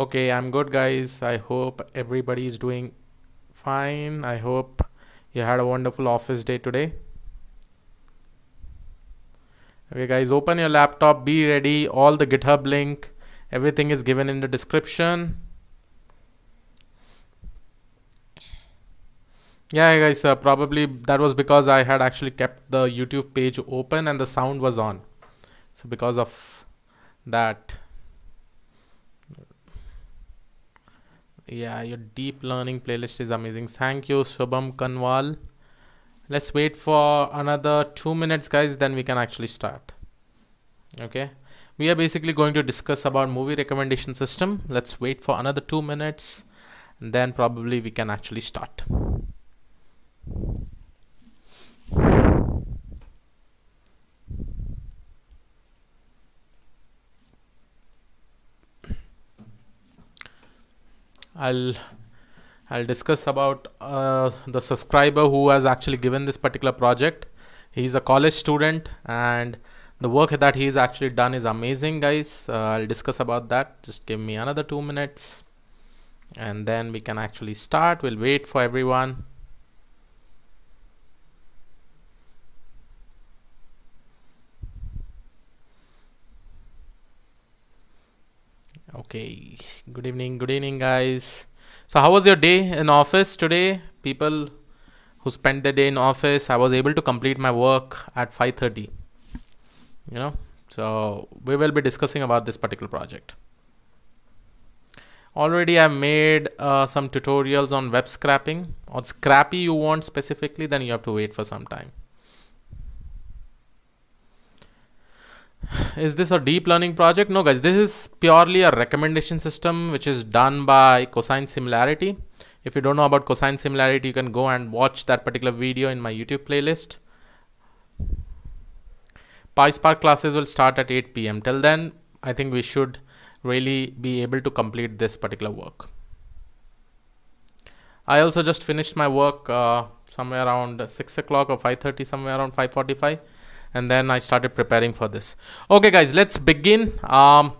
okay i'm good guys i hope everybody is doing fine i hope you had a wonderful office day today okay guys open your laptop be ready all the github link everything is given in the description yeah guys uh, probably that was because i had actually kept the youtube page open and the sound was on so because of that yeah your deep learning playlist is amazing thank you Subham kanwal let's wait for another two minutes guys then we can actually start okay we are basically going to discuss about movie recommendation system let's wait for another two minutes and then probably we can actually start I'll I'll discuss about uh, the subscriber who has actually given this particular project. He's a college student and the work that he's actually done is amazing guys. Uh, I'll discuss about that. Just give me another two minutes and then we can actually start. We'll wait for everyone. okay good evening good evening guys so how was your day in office today people who spent the day in office i was able to complete my work at 5.30 you know so we will be discussing about this particular project already i've made uh, some tutorials on web scrapping on scrappy you want specifically then you have to wait for some time is this a deep learning project no guys this is purely a recommendation system which is done by cosine similarity if you don't know about cosine similarity you can go and watch that particular video in my youtube playlist PySpark classes will start at 8 p.m. Till then, I think we should really be able to complete this particular work. I also just finished my work uh, somewhere around 6 o'clock or 5.30, somewhere around 5.45 and then I started preparing for this. Okay guys, let's begin. Um,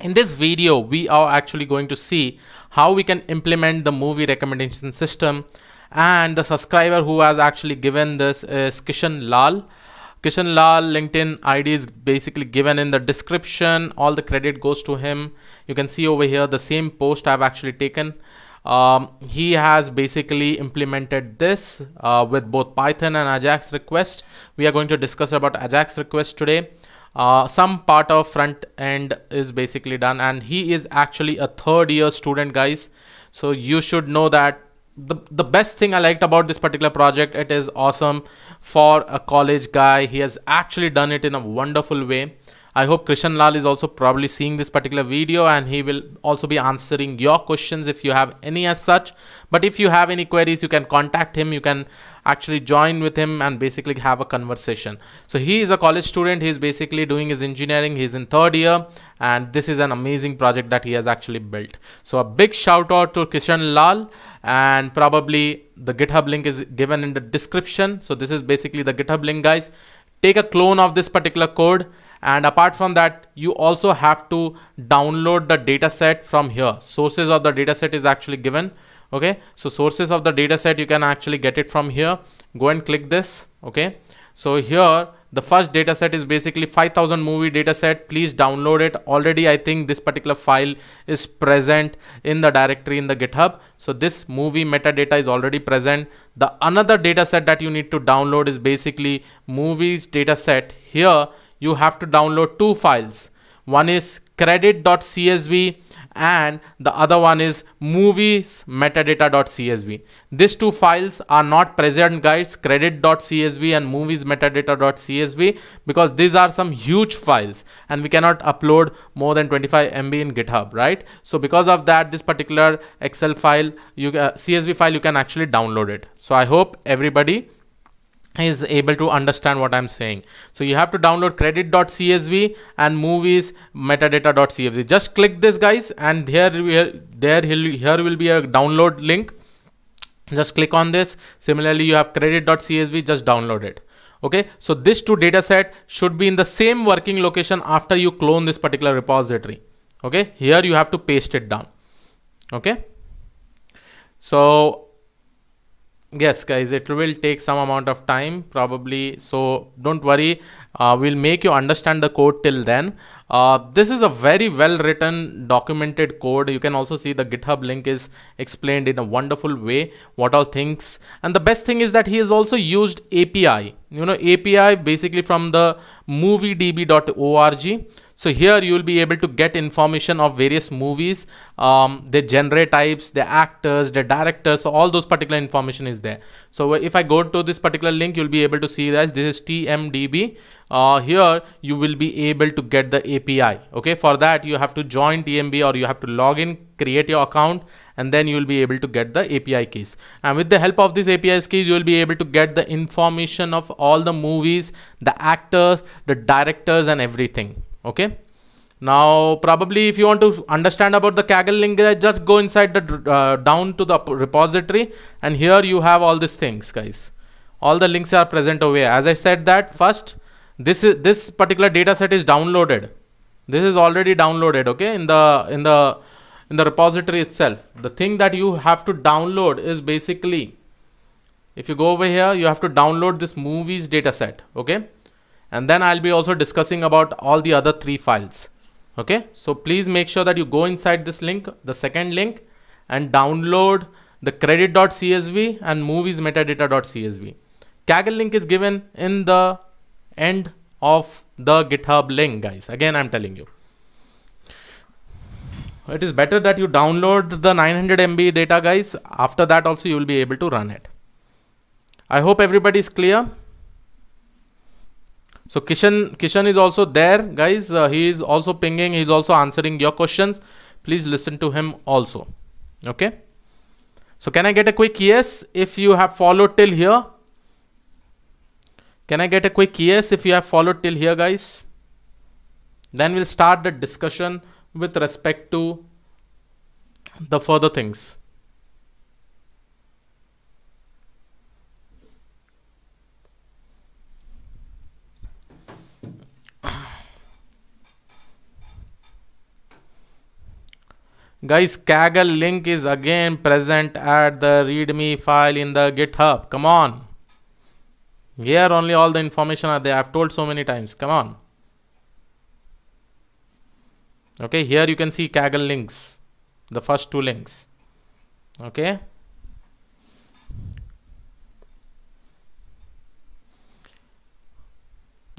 in this video, we are actually going to see how we can implement the movie recommendation system. And the subscriber who has actually given this is Kishan Lal. Kishan Lal LinkedIn ID is basically given in the description. All the credit goes to him. You can see over here the same post I've actually taken um, he has basically implemented this uh, with both Python and Ajax request. We are going to discuss about Ajax request today. Uh, some part of front end is basically done and he is actually a third year student guys. So you should know that the, the best thing I liked about this particular project, it is awesome for a college guy. He has actually done it in a wonderful way. I hope Krishan Lal is also probably seeing this particular video and he will also be answering your questions if you have any as such. But if you have any queries, you can contact him. You can actually join with him and basically have a conversation. So he is a college student. He's basically doing his engineering. He's in third year and this is an amazing project that he has actually built. So a big shout out to Krishan Lal and probably the GitHub link is given in the description. So this is basically the GitHub link guys. Take a clone of this particular code and apart from that you also have to download the data set from here sources of the data set is actually given okay so sources of the data set you can actually get it from here go and click this okay so here the first data set is basically 5000 movie data set please download it already i think this particular file is present in the directory in the github so this movie metadata is already present the another data set that you need to download is basically movies data set here you have to download two files. One is credit.csv and the other one is movies_metadata.csv. These two files are not present guys, credit.csv and movies_metadata.csv because these are some huge files and we cannot upload more than 25 MB in GitHub, right? So because of that, this particular Excel file, you uh, CSV file, you can actually download it. So I hope everybody is able to understand what I'm saying. So you have to download credit.csv and movies metadata.csv. Just click this guys and here there here will be a download link. Just click on this. Similarly, you have credit.csv, just download it. Okay, so this two data set should be in the same working location after you clone this particular repository. Okay, here you have to paste it down. Okay, so yes guys it will take some amount of time probably so don't worry uh, we'll make you understand the code till then uh, this is a very well written documented code you can also see the github link is explained in a wonderful way what all things and the best thing is that he has also used api you know api basically from the moviedb.org. So here you will be able to get information of various movies, um, genre types, the actors, the directors, so all those particular information is there. So if I go to this particular link, you'll be able to see that this is TMDB. Uh, here you will be able to get the API. Okay, for that you have to join TMB or you have to log in, create your account and then you will be able to get the API keys. And with the help of these APIs keys, you will be able to get the information of all the movies, the actors, the directors and everything. Okay. Now, probably if you want to understand about the Kaggle link, just go inside the uh, down to the repository and here you have all these things guys. All the links are present over here. As I said that first, this is this particular data set is downloaded. This is already downloaded. Okay. In the, in the in the repository itself. The thing that you have to download is basically, if you go over here, you have to download this movies dataset. Okay. And then I'll be also discussing about all the other three files. Okay. So please make sure that you go inside this link, the second link and download the credit.csv and movies metadata.csv. Kaggle link is given in the end of the GitHub link guys. Again, I'm telling you it is better that you download the 900 MB data guys after that also you will be able to run it I hope everybody is clear so Kishan Kishan is also there guys uh, he is also pinging he is also answering your questions please listen to him also okay so can I get a quick yes if you have followed till here can I get a quick yes if you have followed till here guys then we'll start the discussion with respect to the further things. Guys, Kaggle link is again present at the readme file in the GitHub. Come on. Here only all the information are there. I've told so many times. Come on okay here you can see kaggle links the first two links okay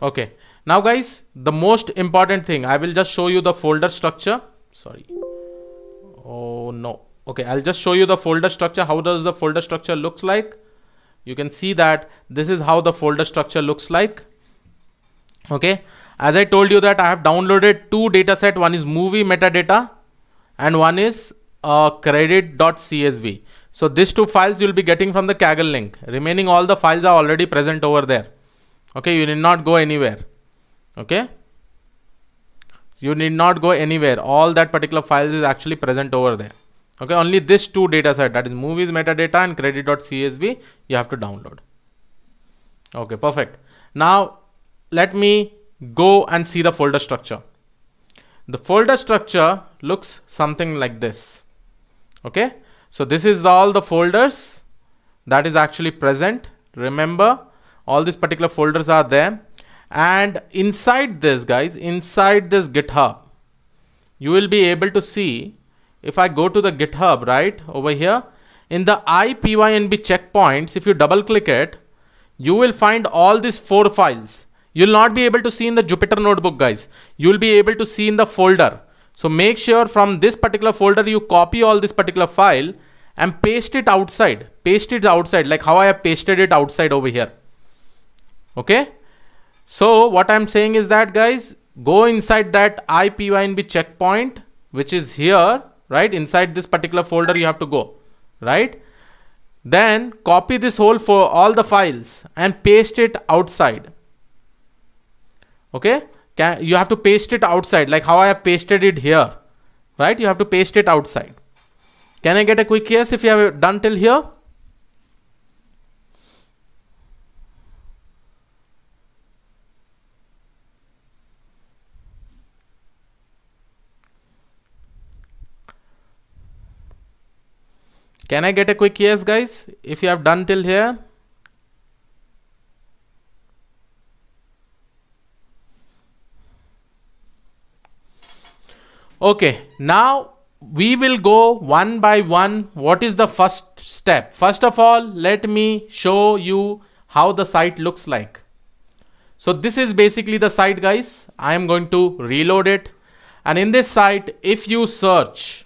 okay now guys the most important thing i will just show you the folder structure sorry oh no okay i'll just show you the folder structure how does the folder structure looks like you can see that this is how the folder structure looks like okay as I told you that I have downloaded two dataset. One is movie metadata and one is uh, credit.csv. So these two files you'll be getting from the Kaggle link. Remaining all the files are already present over there. Okay, you need not go anywhere. Okay. You need not go anywhere. All that particular files is actually present over there. Okay, only this two data set that is movies metadata and credit.csv you have to download. Okay, perfect. Now let me go and see the folder structure. The folder structure looks something like this. Okay. So this is all the folders that is actually present. Remember all these particular folders are there and inside this guys, inside this GitHub, you will be able to see if I go to the GitHub right over here in the IPYNB checkpoints, if you double click it, you will find all these four files You'll not be able to see in the Jupyter notebook guys. You'll be able to see in the folder. So make sure from this particular folder you copy all this particular file and paste it outside. Paste it outside like how I have pasted it outside over here. Okay. So what I'm saying is that guys, go inside that IPYNB checkpoint, which is here, right? Inside this particular folder, you have to go, right? Then copy this whole for all the files and paste it outside okay Can, you have to paste it outside like how I have pasted it here right you have to paste it outside can I get a quick yes if you have done till here Can I get a quick yes guys if you have done till here Okay, now we will go one by one. What is the first step? First of all, let me show you how the site looks like. So this is basically the site guys. I am going to reload it. And in this site, if you search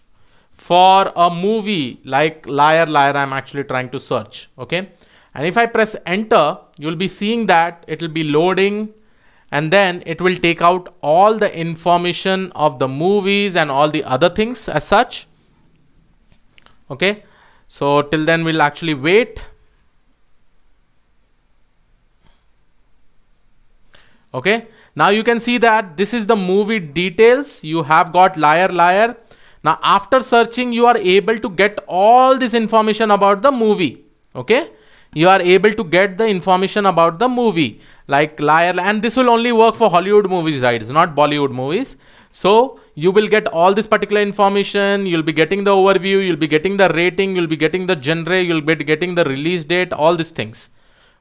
for a movie like Liar Liar, I'm actually trying to search. Okay. And if I press enter, you'll be seeing that it'll be loading and then it will take out all the information of the movies and all the other things as such okay so till then we'll actually wait okay now you can see that this is the movie details you have got liar liar now after searching you are able to get all this information about the movie okay you are able to get the information about the movie like liar and this will only work for hollywood movies right it's not bollywood movies so you will get all this particular information you'll be getting the overview you'll be getting the rating you'll be getting the genre you'll be getting the release date all these things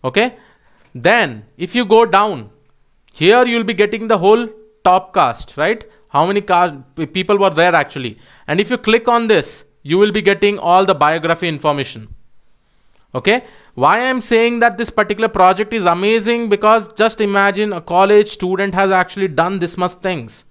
okay then if you go down here you'll be getting the whole top cast right how many people were there actually and if you click on this you will be getting all the biography information okay why I'm saying that this particular project is amazing because just imagine a college student has actually done this much things,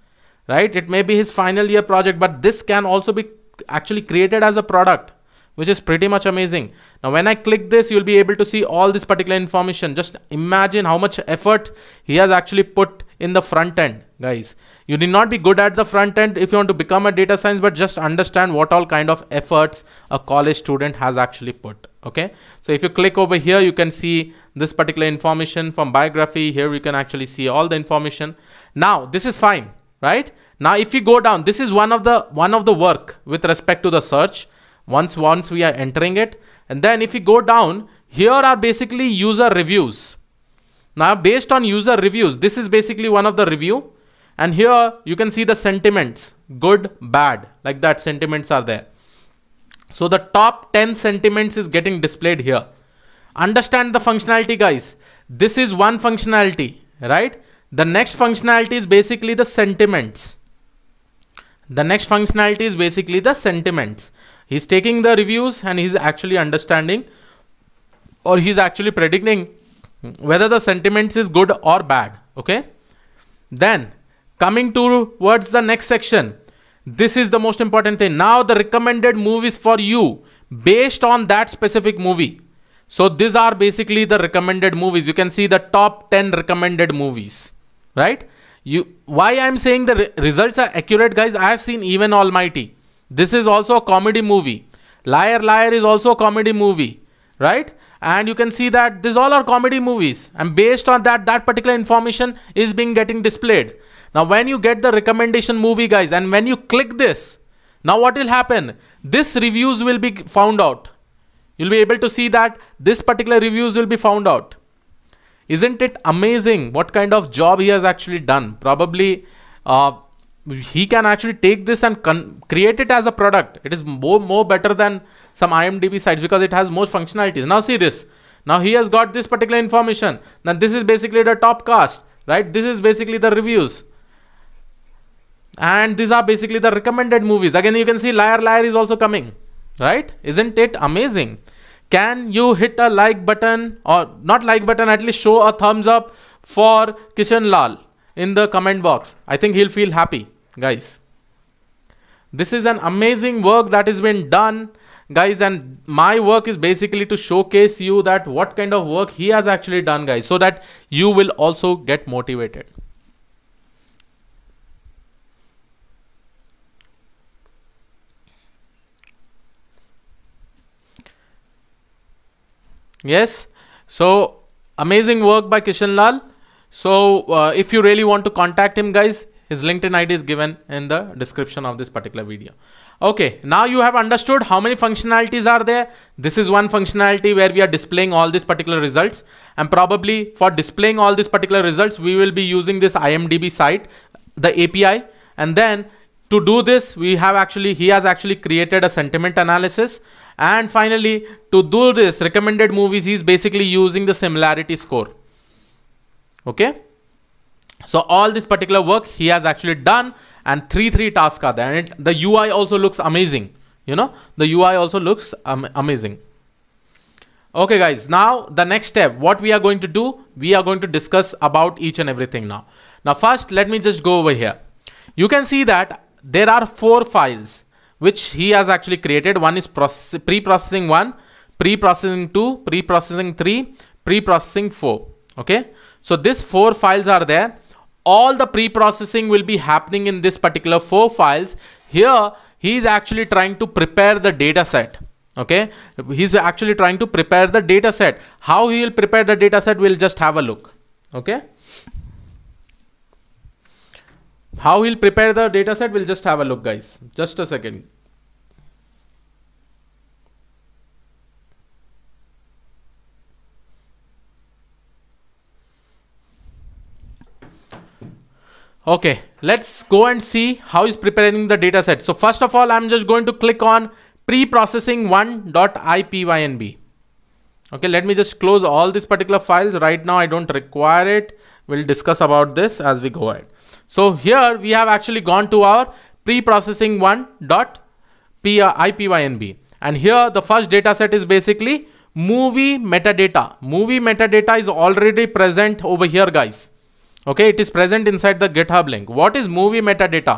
right? It may be his final year project, but this can also be actually created as a product which is pretty much amazing. Now, when I click this, you'll be able to see all this particular information. Just imagine how much effort he has actually put in the front end guys you need not be good at the front end if you want to become a data science but just understand what all kind of efforts a college student has actually put okay so if you click over here you can see this particular information from biography here you can actually see all the information now this is fine right now if you go down this is one of the one of the work with respect to the search once once we are entering it and then if you go down here are basically user reviews now based on user reviews, this is basically one of the review and here you can see the sentiments, good, bad, like that sentiments are there. So the top 10 sentiments is getting displayed here. Understand the functionality guys. This is one functionality, right? The next functionality is basically the sentiments. The next functionality is basically the sentiments. He's taking the reviews and he's actually understanding or he's actually predicting whether the sentiments is good or bad okay then coming towards the next section this is the most important thing now the recommended movies for you based on that specific movie so these are basically the recommended movies you can see the top 10 recommended movies right you why i'm saying the re results are accurate guys i have seen even almighty this is also a comedy movie liar liar is also a comedy movie right and you can see that these all are comedy movies and based on that that particular information is being getting displayed now when you get the recommendation movie guys and when you click this now what will happen this reviews will be found out you'll be able to see that this particular reviews will be found out isn't it amazing what kind of job he has actually done probably uh, he can actually take this and create it as a product. It is more, more better than some IMDb sites because it has more functionalities. Now see this. Now he has got this particular information. Now this is basically the top cast, right? This is basically the reviews. And these are basically the recommended movies. Again, you can see Liar Liar is also coming, right? Isn't it amazing? Can you hit a like button or not like button, at least show a thumbs up for Kishan Lal in the comment box. I think he'll feel happy guys this is an amazing work that has been done guys and my work is basically to showcase you that what kind of work he has actually done guys so that you will also get motivated yes so amazing work by kishan lal so uh, if you really want to contact him guys his LinkedIn ID is given in the description of this particular video. Okay, now you have understood how many functionalities are there. This is one functionality where we are displaying all these particular results. And probably for displaying all these particular results, we will be using this IMDB site, the API. And then to do this, we have actually, he has actually created a sentiment analysis. And finally, to do this recommended movies, he's basically using the similarity score. Okay. So all this particular work he has actually done and three, three tasks are there. And it, the UI also looks amazing. You know, the UI also looks um, amazing. Okay guys, now the next step, what we are going to do, we are going to discuss about each and everything now. Now first, let me just go over here. You can see that there are four files which he has actually created. One is pre-processing one, pre-processing two, pre-processing three, pre-processing four. Okay. So these four files are there all the pre-processing will be happening in this particular four files. Here, he is actually trying to prepare the data set okay he's actually trying to prepare the data set how he will prepare the data set we'll just have a look okay how he'll prepare the data set we'll just have a look guys just a second Okay, let's go and see how is preparing the data set. So first of all, I'm just going to click on preprocessing1.ipynb. Okay, let me just close all these particular files. Right now, I don't require it. We'll discuss about this as we go ahead. So here we have actually gone to our preprocessing1.ipynb. And here the first data set is basically movie metadata. Movie metadata is already present over here, guys okay it is present inside the github link what is movie metadata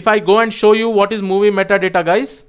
if i go and show you what is movie metadata guys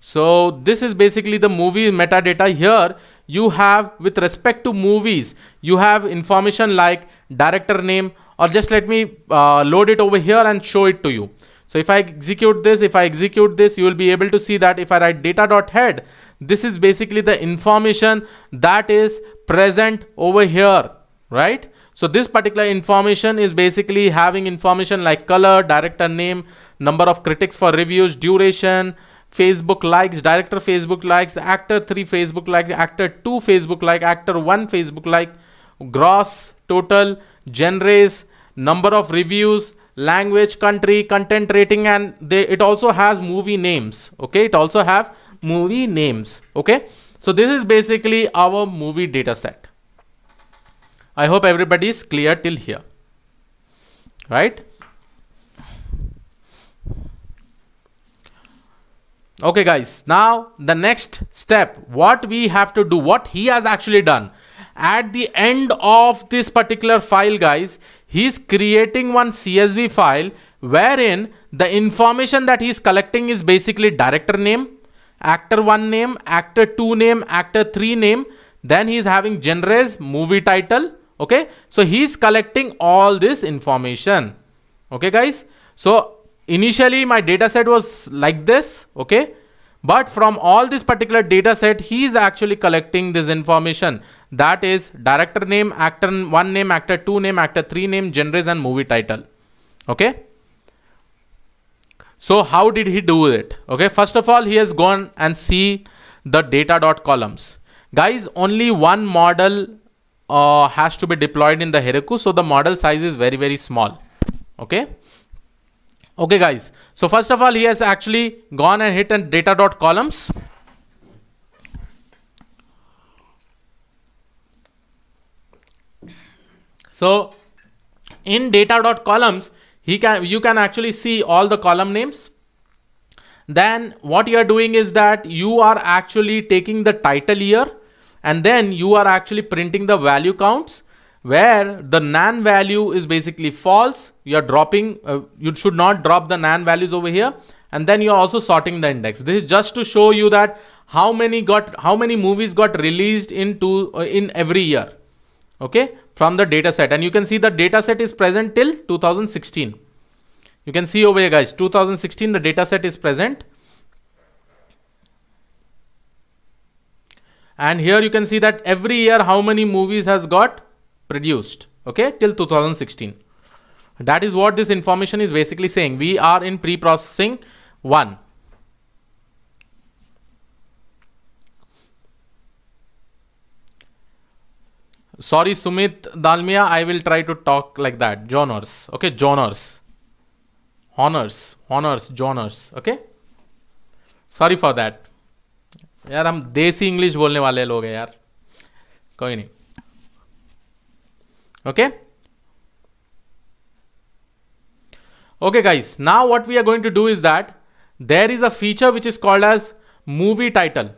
so this is basically the movie metadata here you have with respect to movies you have information like director name or just let me uh, load it over here and show it to you so if I execute this, if I execute this, you will be able to see that if I write data.head, this is basically the information that is present over here, right? So this particular information is basically having information like color, director name, number of critics for reviews, duration, Facebook likes, director Facebook likes, actor 3 Facebook likes, actor 2 Facebook like, actor 1 Facebook like, gross, total, genres, number of reviews, language, country, content rating and they, it also has movie names. Okay, it also have movie names. Okay, so this is basically our movie data set. I hope everybody is clear till here. Right? Okay guys, now the next step, what we have to do, what he has actually done. At the end of this particular file guys, he's creating one CSV file wherein the information that he's collecting is basically director name, actor 1 name, actor 2 name, actor 3 name. Then he's having genres, movie title, okay so is collecting all this information okay guys so initially my data set was like this okay but from all this particular data set he is actually collecting this information that is director name actor one name actor two name actor three name genres and movie title okay so how did he do it okay first of all he has gone and see the data dot columns guys only one model uh, has to be deployed in the Heroku. So the model size is very, very small. Okay. Okay, guys. So first of all, he has actually gone and hit and data dot columns. So in data dot columns, he can you can actually see all the column names. Then what you are doing is that you are actually taking the title here and then you are actually printing the value counts where the nan value is basically false you are dropping uh, you should not drop the nan values over here and then you're also sorting the index this is just to show you that how many got how many movies got released into uh, in every year okay from the data set and you can see the data set is present till 2016 you can see over here guys 2016 the data set is present and here you can see that every year how many movies has got produced okay till 2016 that is what this information is basically saying we are in pre-processing one sorry sumit dalmia i will try to talk like that genres okay genres honors honors genres okay sorry for that यार हम देसी English बोलने वाले लोग हैं यार कोई नहीं okay okay guys now what we are going to do is that there is a feature which is called as movie title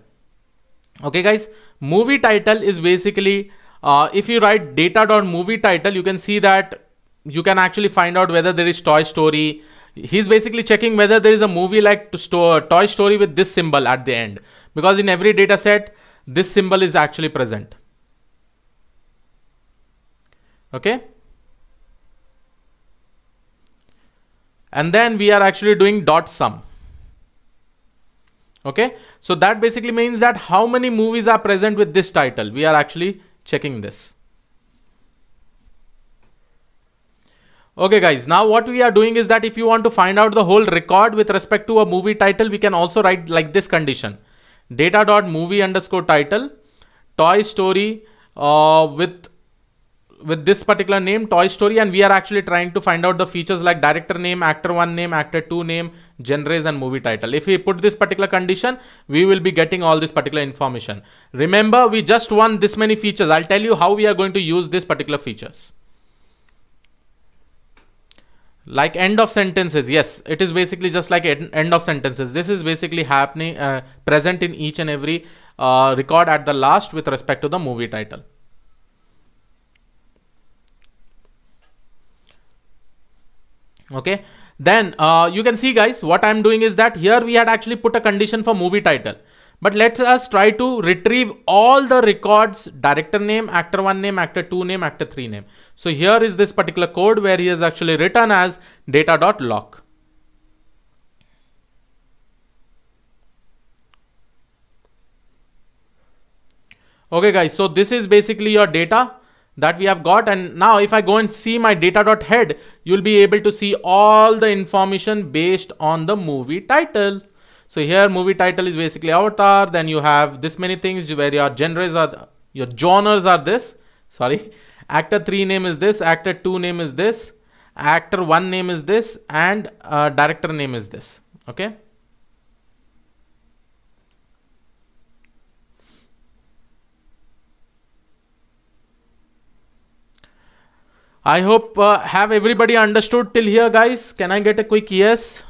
okay guys movie title is basically if you write data dot movie title you can see that you can actually find out whether there is Toy Story he is basically checking whether there is a movie like Toy Story with this symbol at the end because in every data set, this symbol is actually present. Okay. And then we are actually doing dot sum. Okay. So that basically means that how many movies are present with this title. We are actually checking this. Okay guys, now what we are doing is that if you want to find out the whole record with respect to a movie title, we can also write like this condition data.movie underscore title toy story uh, with with this particular name toy story and we are actually trying to find out the features like director name actor 1 name actor 2 name genres and movie title if we put this particular condition we will be getting all this particular information remember we just want this many features i'll tell you how we are going to use these particular features like end of sentences yes it is basically just like end of sentences this is basically happening uh, present in each and every uh, record at the last with respect to the movie title okay then uh, you can see guys what i'm doing is that here we had actually put a condition for movie title but let us try to retrieve all the records director name actor 1 name actor 2 name actor 3 name so here is this particular code where he has actually written as data.lock. Okay guys, so this is basically your data that we have got and now if I go and see my data.head, you'll be able to see all the information based on the movie title. So here movie title is basically avatar, then you have this many things where your genres are, your genres are this, sorry, actor 3 name is this actor 2 name is this actor 1 name is this and uh, director name is this okay I hope uh, have everybody understood till here guys can I get a quick yes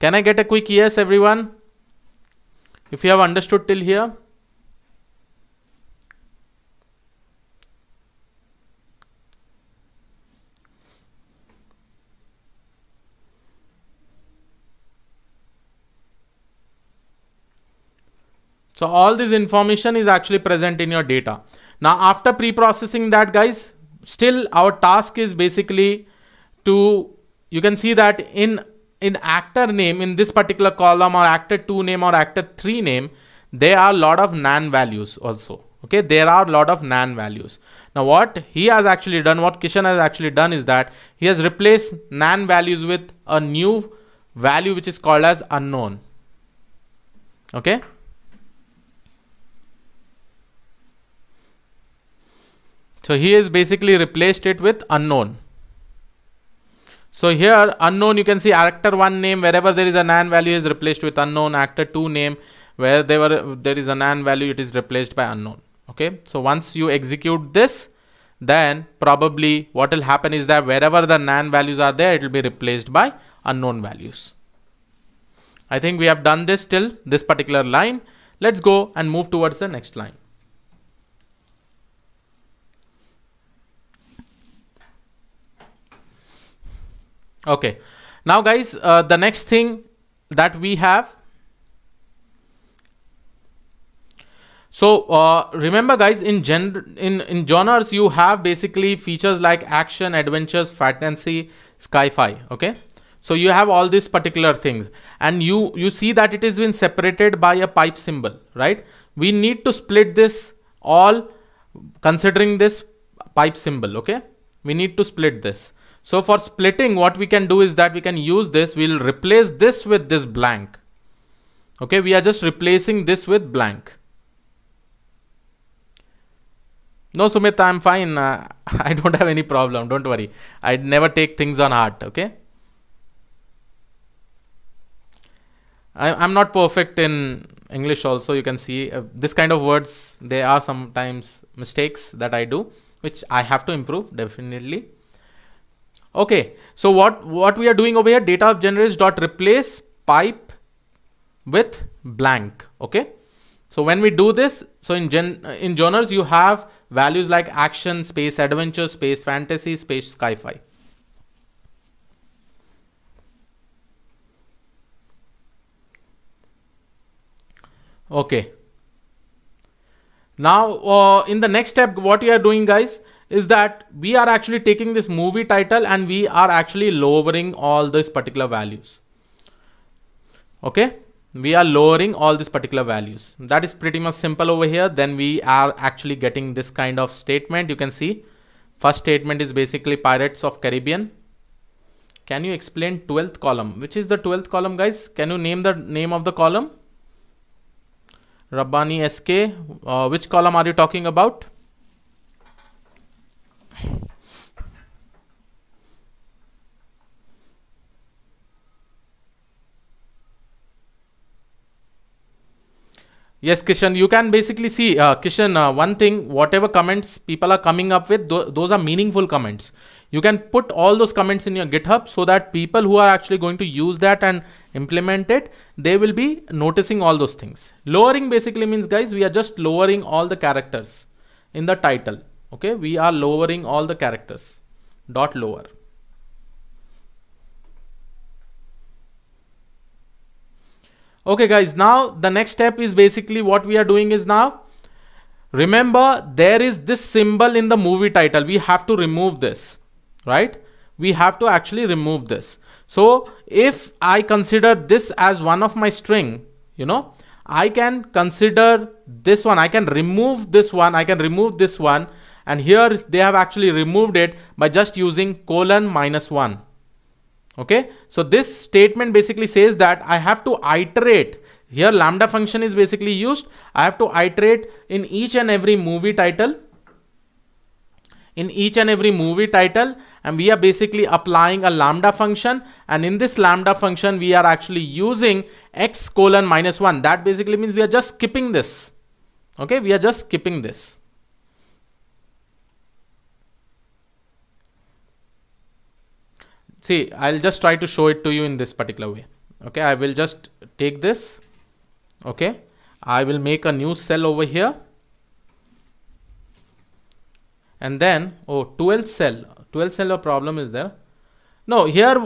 can I get a quick yes everyone if you have understood till here So all this information is actually present in your data. Now after pre-processing that guys, still our task is basically to, you can see that in in actor name in this particular column or actor 2 name or actor 3 name there are lot of nan values also okay there are lot of nan values now what he has actually done what kishan has actually done is that he has replaced nan values with a new value which is called as unknown okay so he has basically replaced it with unknown so here unknown you can see actor 1 name wherever there is a NaN value is replaced with unknown actor 2 name where there were there is a NaN value it is replaced by unknown okay so once you execute this then probably what will happen is that wherever the NaN values are there it will be replaced by unknown values I think we have done this till this particular line let's go and move towards the next line Okay. Now guys, uh, the next thing that we have. So uh, remember guys, in, gen in, in genres, you have basically features like action, adventures, fantasy, sci-fi. Okay. So you have all these particular things and you, you see that it is been separated by a pipe symbol, right? We need to split this all considering this pipe symbol. Okay. We need to split this. So for splitting, what we can do is that we can use this. We'll replace this with this blank. Okay, we are just replacing this with blank. No, Sumit, I'm fine. Uh, I don't have any problem. Don't worry. i never take things on heart. Okay. I, am not perfect in English also. You can see uh, this kind of words. There are sometimes mistakes that I do, which I have to improve definitely. Okay, so what, what we are doing over here, data generates dot replace pipe with blank. Okay. So when we do this, so in gen, in genres, you have values like action, space adventure, space fantasy, space sci-fi. Okay. Now, uh, in the next step, what we are doing guys, is that we are actually taking this movie title and we are actually lowering all these particular values. Okay, we are lowering all these particular values. That is pretty much simple over here. Then we are actually getting this kind of statement. You can see first statement is basically Pirates of Caribbean. Can you explain 12th column? Which is the 12th column guys? Can you name the name of the column? Rabbani SK, uh, which column are you talking about? Yes, Kishan, you can basically see, uh, Kishan, uh, one thing, whatever comments people are coming up with, th those are meaningful comments. You can put all those comments in your GitHub so that people who are actually going to use that and implement it, they will be noticing all those things. Lowering basically means, guys, we are just lowering all the characters in the title. Okay, we are lowering all the characters. Dot lower. Okay guys, now the next step is basically what we are doing is now, remember there is this symbol in the movie title. We have to remove this, right? We have to actually remove this. So if I consider this as one of my string, you know, I can consider this one. I can remove this one. I can remove this one. And here they have actually removed it by just using colon minus one. Okay, so this statement basically says that I have to iterate. Here lambda function is basically used. I have to iterate in each and every movie title. In each and every movie title and we are basically applying a lambda function and in this lambda function we are actually using x colon minus 1. That basically means we are just skipping this. Okay, we are just skipping this. see I'll just try to show it to you in this particular way okay I will just take this okay I will make a new cell over here and then oh 12 cell 12 cell problem is there no here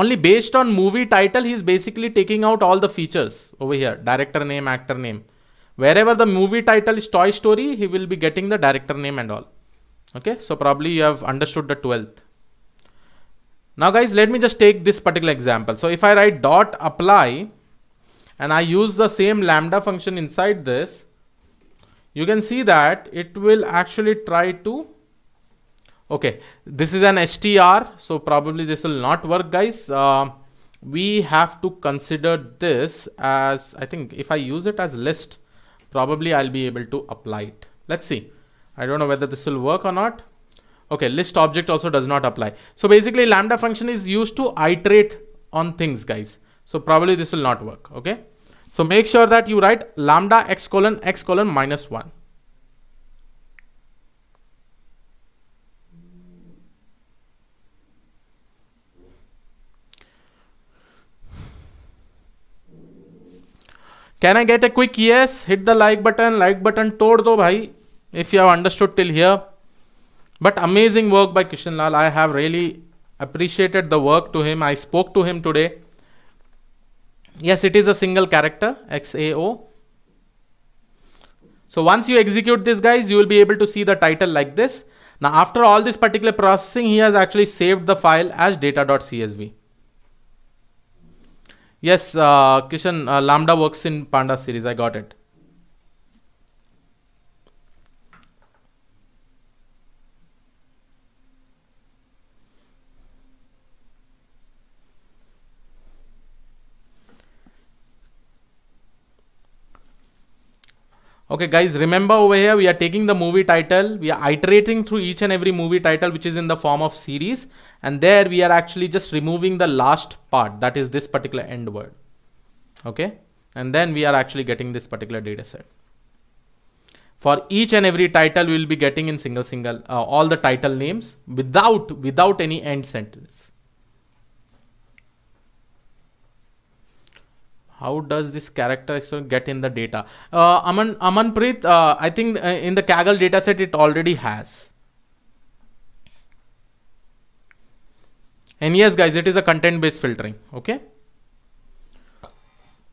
only based on movie title he's basically taking out all the features over here director name actor name wherever the movie title is toy story he will be getting the director name and all okay so probably you have understood the 12th now guys, let me just take this particular example. So if I write dot apply and I use the same lambda function inside this, you can see that it will actually try to, okay, this is an str. So probably this will not work guys. Uh, we have to consider this as, I think if I use it as list, probably I'll be able to apply it. Let's see. I don't know whether this will work or not. Okay, list object also does not apply. So basically lambda function is used to iterate on things guys. So probably this will not work. Okay. So make sure that you write lambda x colon x colon minus 1. Can I get a quick yes? Hit the like button, like button तोड़ दो भाई if you have understood till here. But amazing work by Kishan Lal. I have really appreciated the work to him. I spoke to him today. Yes, it is a single character, XAO. So once you execute this guys, you will be able to see the title like this. Now after all this particular processing, he has actually saved the file as data.csv. Yes, uh, Kishan, uh, Lambda works in Panda series. I got it. Okay guys, remember over here we are taking the movie title, we are iterating through each and every movie title which is in the form of series and there we are actually just removing the last part that is this particular end word. Okay, and then we are actually getting this particular data set. For each and every title we will be getting in single single uh, all the title names without without any end sentence. how does this character get in the data? Uh, Aman, Amanpreet, uh, I think uh, in the Kaggle dataset it already has. And yes, guys, it is a content-based filtering, okay?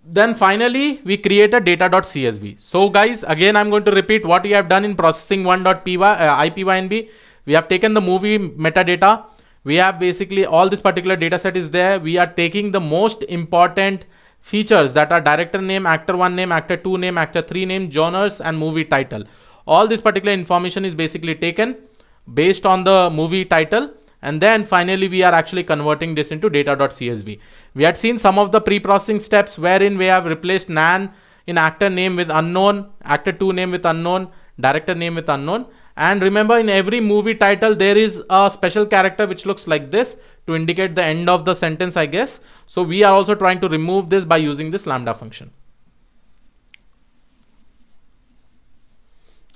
Then finally, we create a data.csv. So guys, again, I'm going to repeat what we have done in processing 1.py, uh, IPYNB. We have taken the movie metadata. We have basically all this particular data set is there. We are taking the most important features that are director name, actor 1 name, actor 2 name, actor 3 name, genres and movie title. All this particular information is basically taken based on the movie title and then finally we are actually converting this into data.csv. We had seen some of the pre-processing steps wherein we have replaced NaN in actor name with unknown, actor 2 name with unknown, director name with unknown and remember in every movie title there is a special character which looks like this to indicate the end of the sentence, I guess. So we are also trying to remove this by using this lambda function.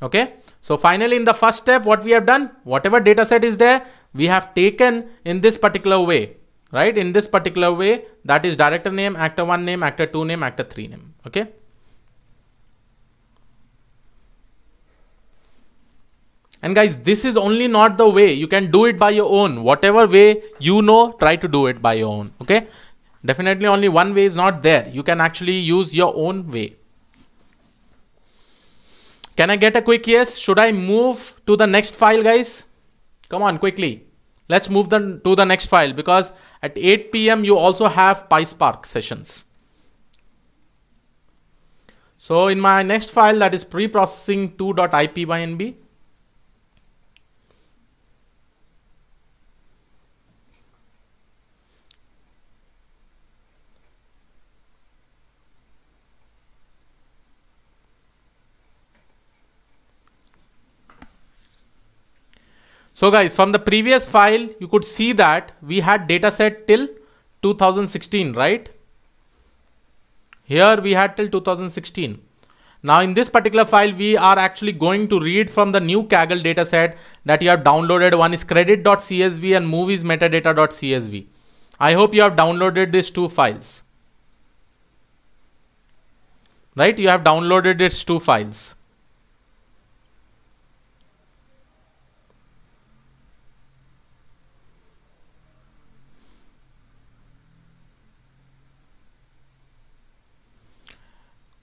Okay. So finally, in the first step, what we have done, whatever data set is there, we have taken in this particular way, right? In this particular way, that is director name, actor one name, actor two name, actor three name. Okay. And guys, this is only not the way. You can do it by your own. Whatever way you know, try to do it by your own. Okay. Definitely only one way is not there. You can actually use your own way. Can I get a quick yes? Should I move to the next file, guys? Come on, quickly. Let's move the, to the next file because at 8 p.m. you also have PySpark sessions. So in my next file that is preprocessing2.ipynb, So guys, from the previous file, you could see that we had data set till 2016, right? Here we had till 2016. Now in this particular file, we are actually going to read from the new Kaggle dataset that you have downloaded. One is credit.csv and movies metadata.csv. I hope you have downloaded these two files. Right, you have downloaded these two files.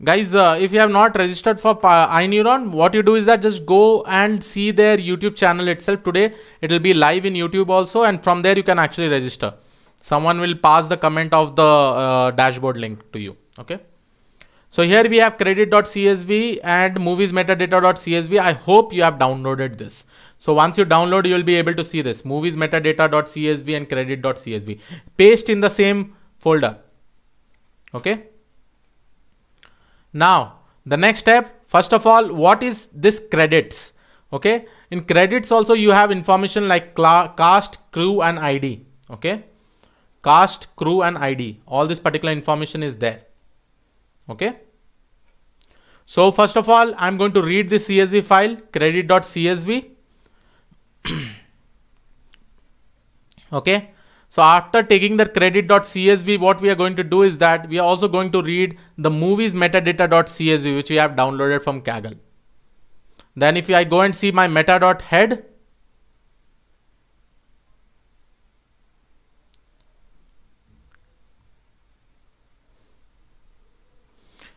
guys uh, if you have not registered for uh, ineuron what you do is that just go and see their youtube channel itself today it will be live in youtube also and from there you can actually register someone will pass the comment of the uh, dashboard link to you okay so here we have credit.csv and movies metadata.csv i hope you have downloaded this so once you download you will be able to see this movies metadata.csv and credit.csv paste in the same folder okay now, the next step, first of all, what is this credits? Okay. In credits also you have information like cast, crew and ID. Okay. Cast, crew and ID. All this particular information is there. Okay. So first of all, I'm going to read the CSV file, credit.csv. okay. So after taking the credit.csv, what we are going to do is that we are also going to read the movies metadata.csv, which we have downloaded from Kaggle. Then if I go and see my meta.head,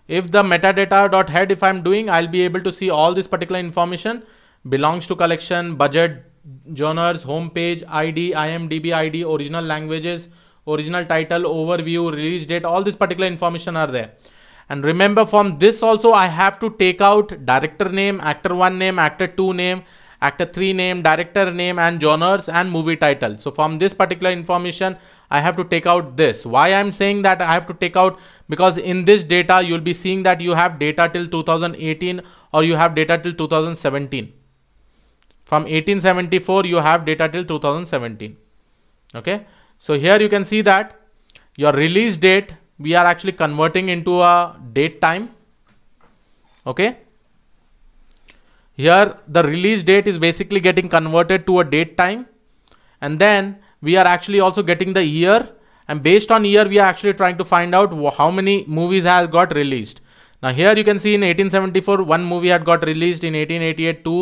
if the metadata.head if I'm doing, I'll be able to see all this particular information belongs to collection, budget, genres, homepage, ID, IMDb ID, original languages, original title, overview, release date, all this particular information are there. And remember from this also, I have to take out director name, actor one name, actor two name, actor 3 name, director name and genres and movie title. So from this particular information, I have to take out this. Why I'm saying that I have to take out because in this data, you'll be seeing that you have data till 2018 or you have data till 2017 from 1874 you have data till 2017 okay so here you can see that your release date we are actually converting into a date time okay here the release date is basically getting converted to a date time and then we are actually also getting the year and based on year we are actually trying to find out how many movies has got released now here you can see in 1874 one movie had got released in 1888 two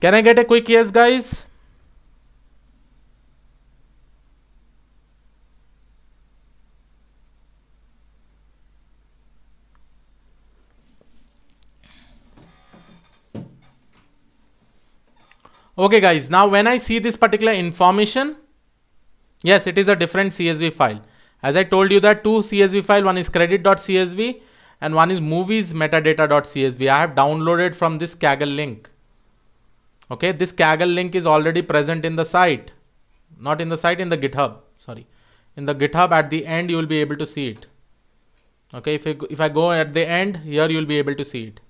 Can I get a quick yes, guys? Okay, guys. Now, when I see this particular information, yes, it is a different CSV file. As I told you that two CSV file, one is credit.csv and one is movies metadata.csv. I have downloaded from this Kaggle link. Okay, this Kaggle link is already present in the site, not in the site, in the GitHub, sorry. In the GitHub at the end, you will be able to see it. Okay, if, if I go at the end, here you will be able to see it.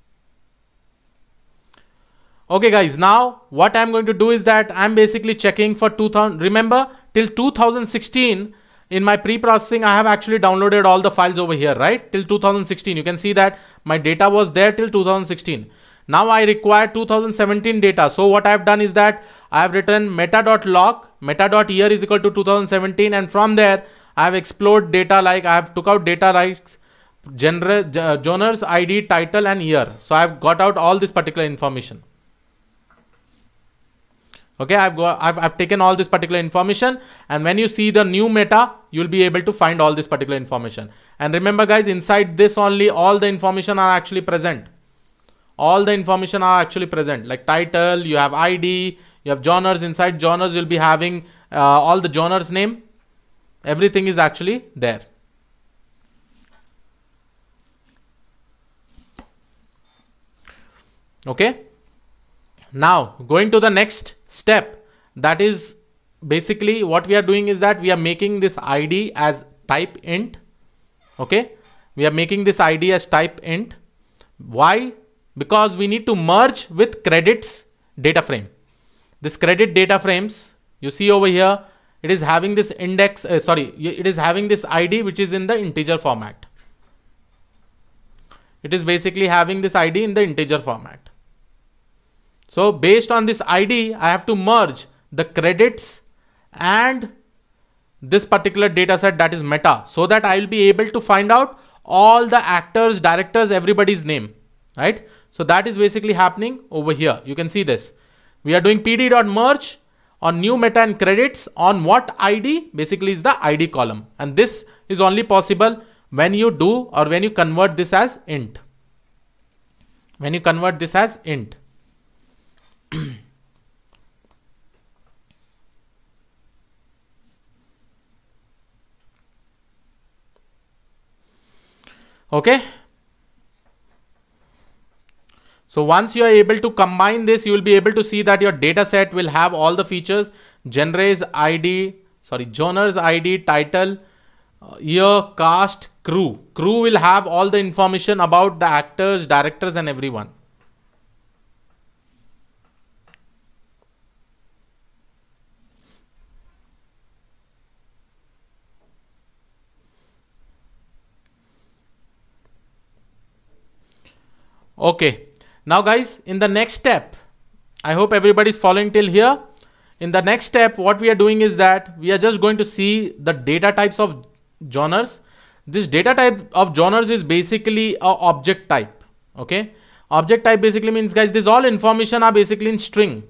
Okay guys, now what I'm going to do is that I'm basically checking for 2000, remember till 2016, in my pre-processing, I have actually downloaded all the files over here, right? Till 2016, you can see that my data was there till 2016. Now I require 2017 data. So what I've done is that I have written meta.log, meta.year is equal to 2017. And from there, I have explored data like I have took out data like general uh, genres, ID, title, and year. So I've got out all this particular information. Okay, I've, got, I've, I've taken all this particular information and when you see the new meta, you'll be able to find all this particular information. And remember guys, inside this only, all the information are actually present all the information are actually present like title you have id you have genres inside genres you'll be having uh, all the genres name everything is actually there okay now going to the next step that is basically what we are doing is that we are making this id as type int okay we are making this id as type int why because we need to merge with credits data frame. This credit data frames you see over here, it is having this index, uh, sorry, it is having this ID which is in the integer format. It is basically having this ID in the integer format. So based on this ID, I have to merge the credits and this particular data set that is meta so that I will be able to find out all the actors, directors, everybody's name, right? So that is basically happening over here. You can see this. We are doing pd.merge on new meta and credits on what ID basically is the ID column. And this is only possible when you do or when you convert this as int. When you convert this as int. okay so once you are able to combine this, you will be able to see that your data set will have all the features, genres ID, sorry, genres ID, title, uh, year, cast, crew. Crew will have all the information about the actors, directors and everyone. Okay. Now guys, in the next step, I hope everybody's following till here. In the next step, what we are doing is that we are just going to see the data types of genres. This data type of genres is basically a object type. Okay. Object type basically means guys, this all information are basically in string.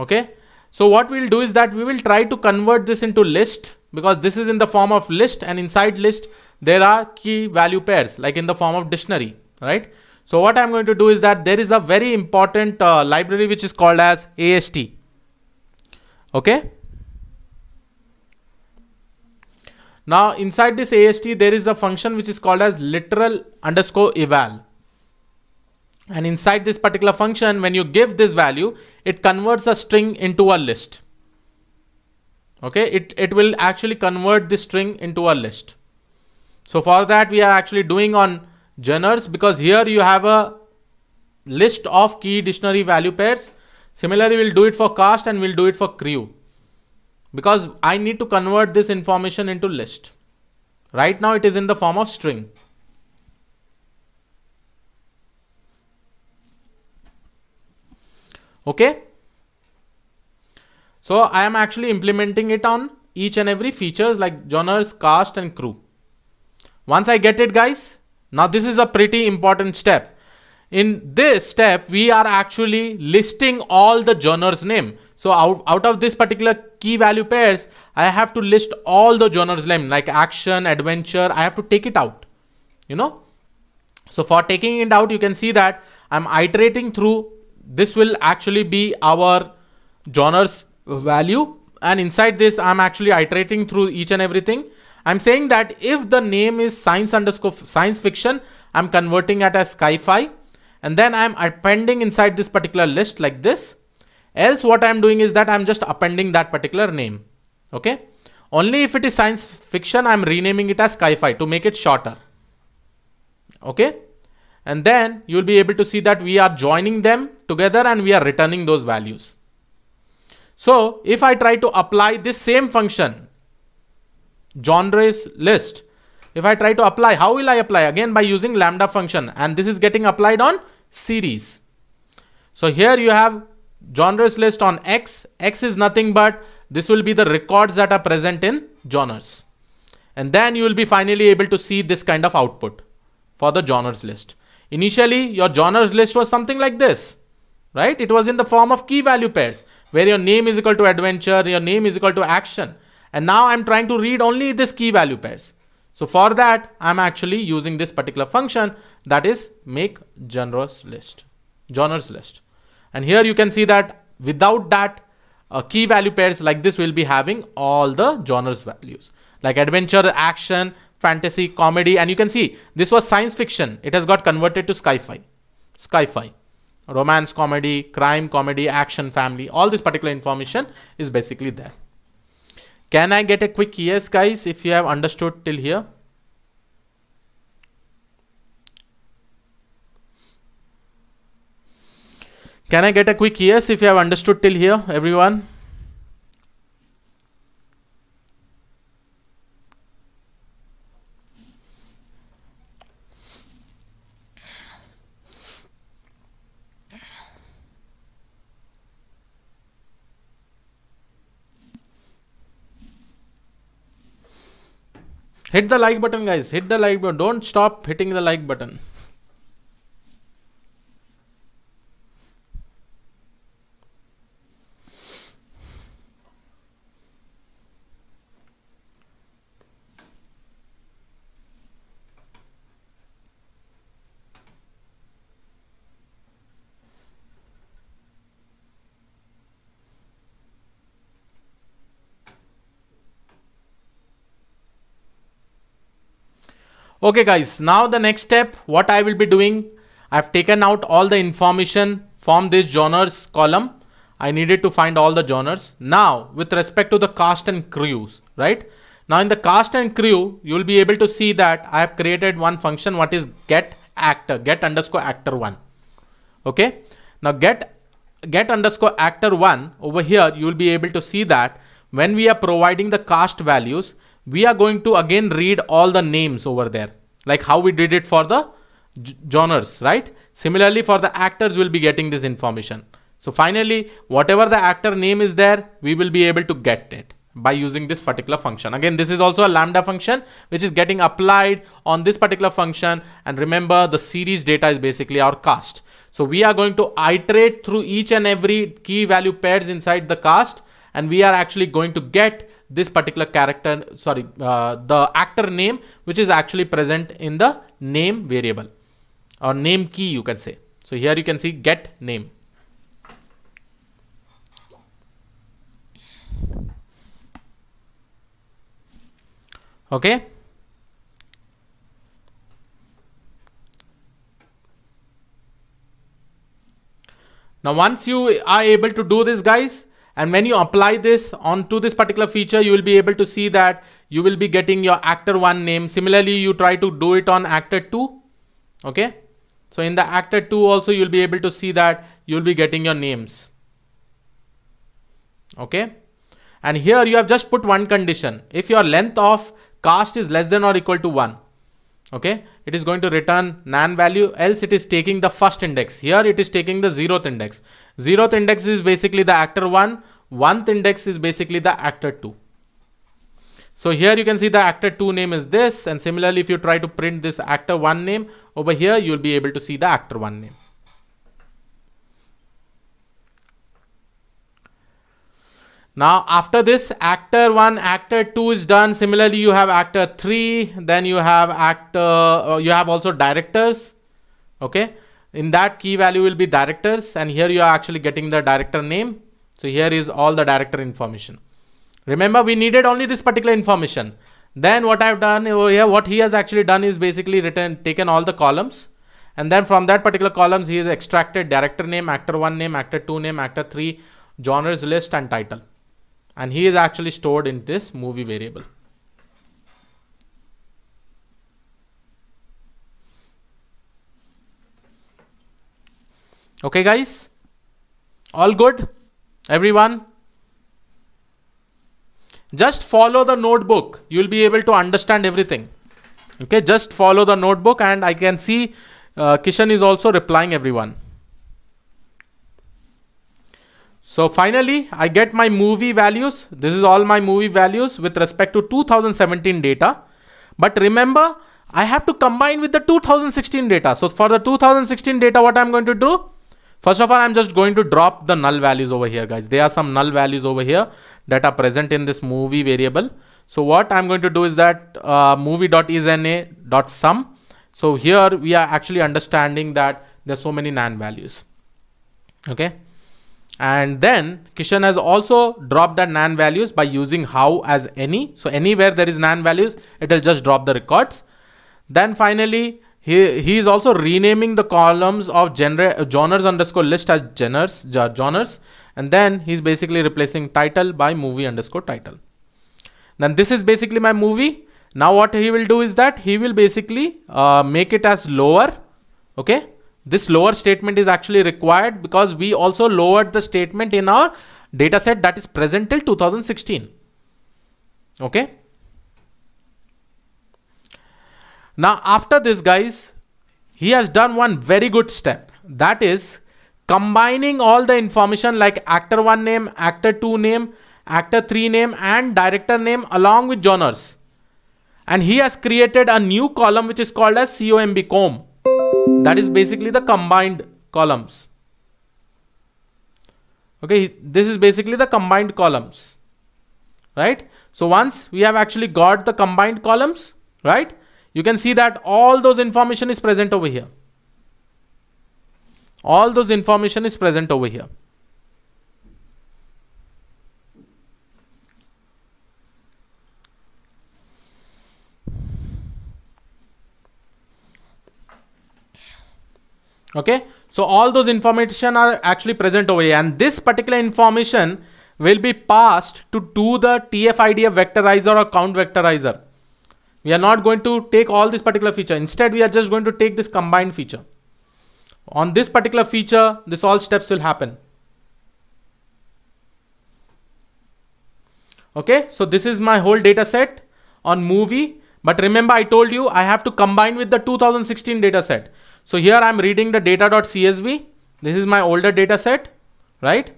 Okay. So what we'll do is that we will try to convert this into list because this is in the form of list and inside list, there are key value pairs like in the form of dictionary, right? So what I'm going to do is that there is a very important uh, library which is called as AST. Okay. Now inside this AST, there is a function which is called as literal underscore eval. And inside this particular function, when you give this value, it converts a string into a list. Okay, it, it will actually convert this string into a list. So for that, we are actually doing on Journals because here you have a list of key dictionary value pairs. Similarly, we'll do it for cast and we'll do it for crew because I need to convert this information into list. Right now it is in the form of string. Okay. So I am actually implementing it on each and every features like genres, cast and crew. Once I get it guys, now this is a pretty important step. In this step, we are actually listing all the journals name. So out, out of this particular key value pairs, I have to list all the journals name like action, adventure. I have to take it out, you know. So for taking it out, you can see that I'm iterating through. This will actually be our journals value. And inside this, I'm actually iterating through each and everything. I'm saying that if the name is science underscore science fiction, I'm converting it as sci-fi and then I'm appending inside this particular list like this. Else what I'm doing is that I'm just appending that particular name. Okay. Only if it is science fiction, I'm renaming it as sci-fi to make it shorter. Okay. And then you'll be able to see that we are joining them together and we are returning those values. So if I try to apply this same function genres list. If I try to apply, how will I apply? Again, by using lambda function. And this is getting applied on series. So here you have genres list on X. X is nothing but this will be the records that are present in genres. And then you will be finally able to see this kind of output for the genres list. Initially, your genres list was something like this, right? It was in the form of key value pairs where your name is equal to adventure, your name is equal to action. And now I'm trying to read only this key value pairs. So for that, I'm actually using this particular function that is make genres list, genres list. And here you can see that without that uh, key value pairs like this will be having all the genres values like adventure, action, fantasy, comedy. And you can see this was science fiction. It has got converted to sci-fi, sci-fi, romance, comedy, crime, comedy, action, family, all this particular information is basically there. Can I get a quick yes guys if you have understood till here? Can I get a quick yes if you have understood till here everyone? hit the like button guys hit the like button don't stop hitting the like button Okay guys, now the next step, what I will be doing, I've taken out all the information from this genres column. I needed to find all the genres. Now, with respect to the cast and crews, right? Now in the cast and crew, you will be able to see that I have created one function, what is get actor, get underscore actor one. Okay. Now get, get underscore actor one over here, you will be able to see that when we are providing the cast values, we are going to again read all the names over there like how we did it for the genres right similarly for the actors we'll be getting this information so finally whatever the actor name is there we will be able to get it by using this particular function again this is also a lambda function which is getting applied on this particular function and remember the series data is basically our cast so we are going to iterate through each and every key value pairs inside the cast and we are actually going to get this particular character, sorry, uh, the actor name, which is actually present in the name variable or name key, you can say. So here you can see get name. Okay. Now, once you are able to do this guys, and when you apply this onto this particular feature, you will be able to see that you will be getting your actor one name. Similarly, you try to do it on actor two. Okay. So in the actor two also, you'll be able to see that you'll be getting your names. Okay. And here you have just put one condition. If your length of cast is less than or equal to one, okay, it is going to return nan value. Else it is taking the first index. Here it is taking the zeroth index. Zeroth index is basically the actor one. Oneth index is basically the actor two. So here you can see the actor 2 name is this and similarly if you try to print this actor 1 name over here you'll be able to see the actor 1 name. Now after this actor 1 actor 2 is done similarly you have actor 3 then you have actor uh, you have also directors okay in that key value will be directors and here you are actually getting the director name. So here is all the director information. Remember we needed only this particular information. Then what I've done over here, what he has actually done is basically written, taken all the columns and then from that particular columns, he has extracted director name, actor one name, actor two name, actor three, genres list and title. And he is actually stored in this movie variable. Okay, guys? All good? Everyone? Just follow the notebook. You'll be able to understand everything. Okay, just follow the notebook and I can see uh, Kishan is also replying everyone. So finally, I get my movie values. This is all my movie values with respect to 2017 data. But remember, I have to combine with the 2016 data. So for the 2016 data, what I'm going to do? First of all, I'm just going to drop the null values over here, guys. There are some null values over here that are present in this movie variable. So what I'm going to do is that uh, movie.isna.sum. So here we are actually understanding that there's so many NaN values. Okay. And then Kishan has also dropped that NaN values by using how as any. So anywhere there is NaN values, it will just drop the records. Then finally, he, is also renaming the columns of genre, genres underscore list as genres, genres and then he's basically replacing title by movie underscore title. Then this is basically my movie. Now what he will do is that he will basically uh, make it as lower. Okay. This lower statement is actually required because we also lowered the statement in our data set that is present till 2016. Okay. Now, after this, guys, he has done one very good step. That is combining all the information like actor 1 name, actor 2 name, actor 3 name and director name along with genres. And he has created a new column which is called as COMB COM. That is basically the combined columns. Okay, this is basically the combined columns, right? So once we have actually got the combined columns, right? you can see that all those information is present over here all those information is present over here okay so all those information are actually present over here and this particular information will be passed to do the tf idf vectorizer or count vectorizer we are not going to take all this particular feature. Instead, we are just going to take this combined feature. On this particular feature, this all steps will happen. Okay, so this is my whole data set on movie. But remember, I told you I have to combine with the 2016 data set. So here I'm reading the data.csv. This is my older data set, right?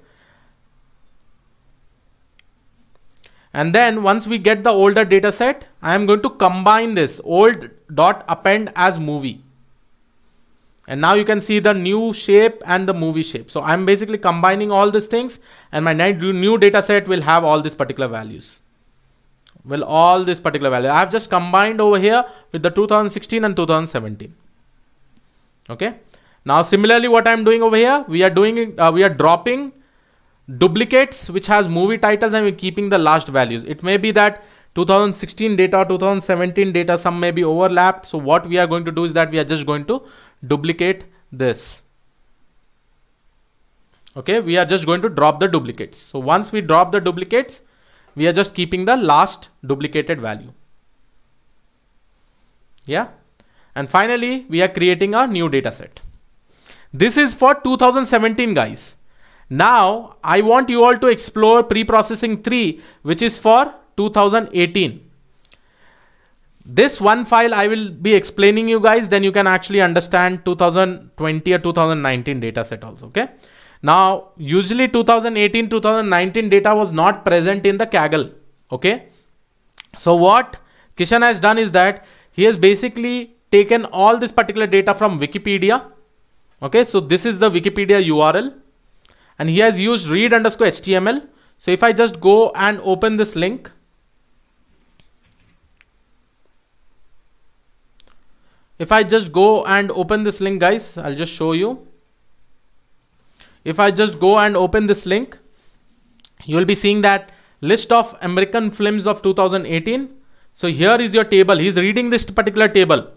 And then once we get the older data set, I am going to combine this old dot append as movie. And now you can see the new shape and the movie shape. So I'm basically combining all these things and my new data set will have all these particular values. Will all these particular values. I've just combined over here with the 2016 and 2017. Okay. Now similarly, what I'm doing over here, we are doing, uh, we are dropping duplicates which has movie titles and we're keeping the last values it may be that 2016 data 2017 data some may be overlapped so what we are going to do is that we are just going to duplicate this okay we are just going to drop the duplicates so once we drop the duplicates we are just keeping the last duplicated value yeah and finally we are creating a new data set this is for 2017 guys now, I want you all to explore pre-processing 3, which is for 2018. This one file I will be explaining you guys, then you can actually understand 2020 or 2019 data set also, okay? Now, usually 2018, 2019 data was not present in the Kaggle, okay? So what Kishan has done is that he has basically taken all this particular data from Wikipedia, okay? So this is the Wikipedia URL and he has used read underscore HTML. So if I just go and open this link, if I just go and open this link guys, I'll just show you. If I just go and open this link, you'll be seeing that list of American films of 2018. So here is your table. He's reading this particular table.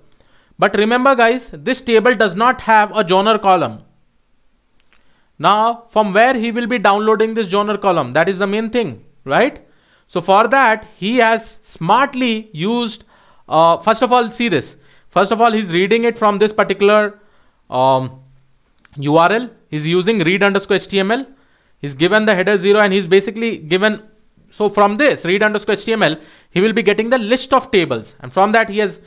But remember guys, this table does not have a genre column. Now, from where he will be downloading this genre column? That is the main thing, right? So for that, he has smartly used, uh, first of all, see this. First of all, he's reading it from this particular um, URL. He's using read underscore HTML. He's given the header zero and he's basically given, so from this read underscore HTML, he will be getting the list of tables. And from that, he has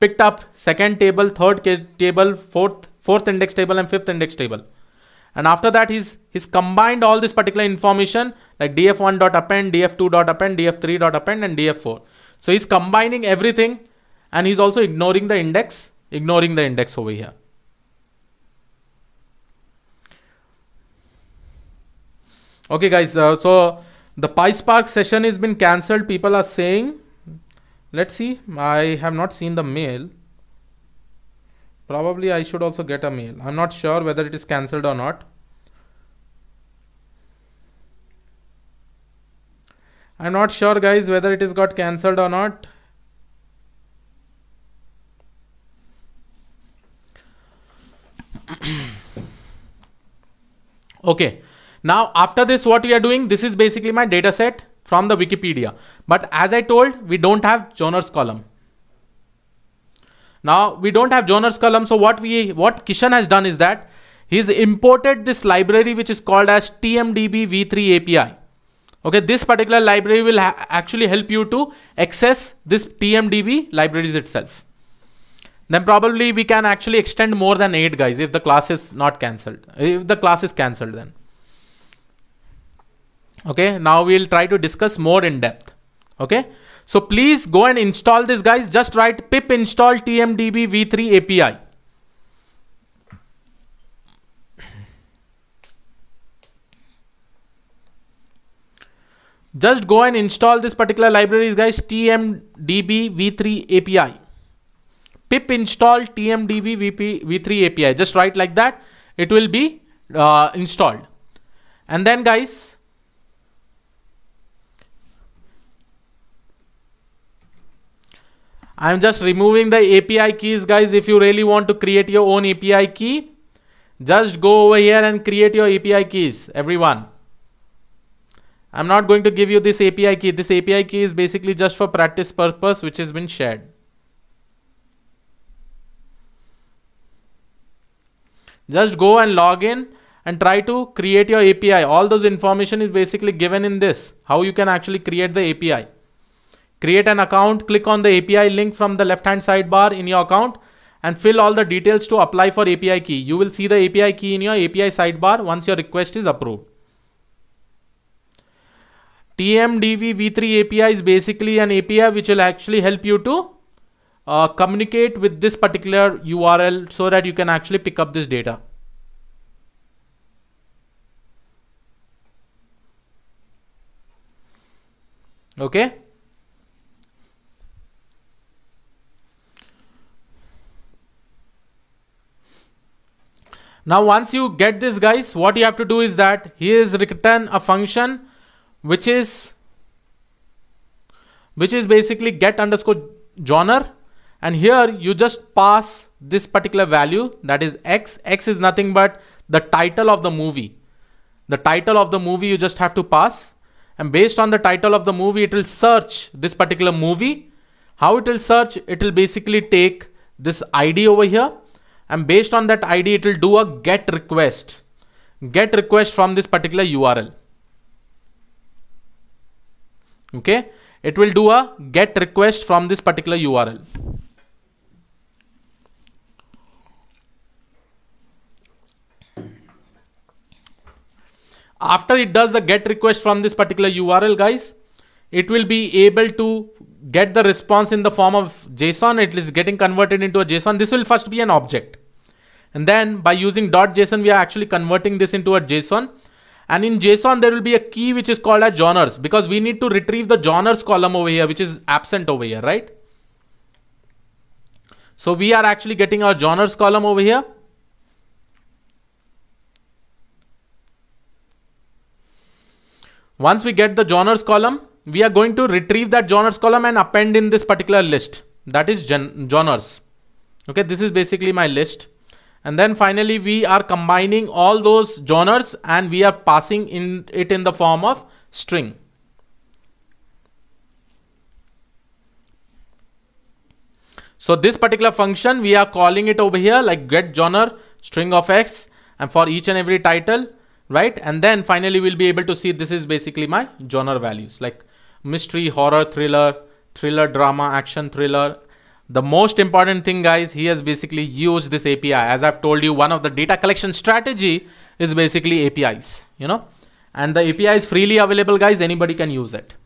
picked up second table, third table, fourth, fourth index table and fifth index table and after that he's he's combined all this particular information like df1.append df2.append df3.append and df4 so he's combining everything and he's also ignoring the index ignoring the index over here okay guys uh, so the PySpark session has been cancelled people are saying let's see I have not seen the mail Probably I should also get a mail. I'm not sure whether it is cancelled or not. I'm not sure guys whether it is got cancelled or not. okay. Now after this what we are doing, this is basically my data set from the Wikipedia. But as I told, we don't have genres column. Now we don't have Jonas column. So what we what Kishan has done is that he's imported this library which is called as TMDB v3 API. Okay, this particular library will actually help you to access this TMDB libraries itself. Then probably we can actually extend more than eight guys if the class is not cancelled. If the class is cancelled then. Okay, now we'll try to discuss more in depth. Okay, so please go and install this guys. Just write pip install tmdb v3 API. Just go and install this particular libraries guys tmdb v3 API. Pip install tmdb v3 API. Just write like that. It will be uh, installed. And then guys, I'm just removing the API keys guys. If you really want to create your own API key, just go over here and create your API keys, everyone. I'm not going to give you this API key. This API key is basically just for practice purpose, which has been shared. Just go and log in and try to create your API. All those information is basically given in this, how you can actually create the API. Create an account, click on the API link from the left hand sidebar in your account and fill all the details to apply for API key. You will see the API key in your API sidebar once your request is approved. TMDV v3 API is basically an API which will actually help you to uh, communicate with this particular URL so that you can actually pick up this data. Okay. Now once you get this guys, what you have to do is that here is written a function which is which is basically get underscore genre and here you just pass this particular value that is x x is nothing but the title of the movie the title of the movie you just have to pass and based on the title of the movie it will search this particular movie how it will search it will basically take this id over here and based on that id it will do a get request get request from this particular url okay it will do a get request from this particular url after it does a get request from this particular url guys it will be able to get the response in the form of JSON. It is getting converted into a JSON. This will first be an object. And then by using .json, we are actually converting this into a JSON. And in JSON, there will be a key which is called as genres because we need to retrieve the genres column over here, which is absent over here, right? So we are actually getting our genres column over here. Once we get the genres column, we are going to retrieve that genres column and append in this particular list that is genres okay this is basically my list and then finally we are combining all those genres and we are passing in it in the form of string so this particular function we are calling it over here like get genre string of x and for each and every title right and then finally we'll be able to see this is basically my genre values like mystery, horror, thriller, thriller, drama, action, thriller. The most important thing guys, he has basically used this API. As I've told you, one of the data collection strategy is basically APIs, you know, and the API is freely available guys. Anybody can use it.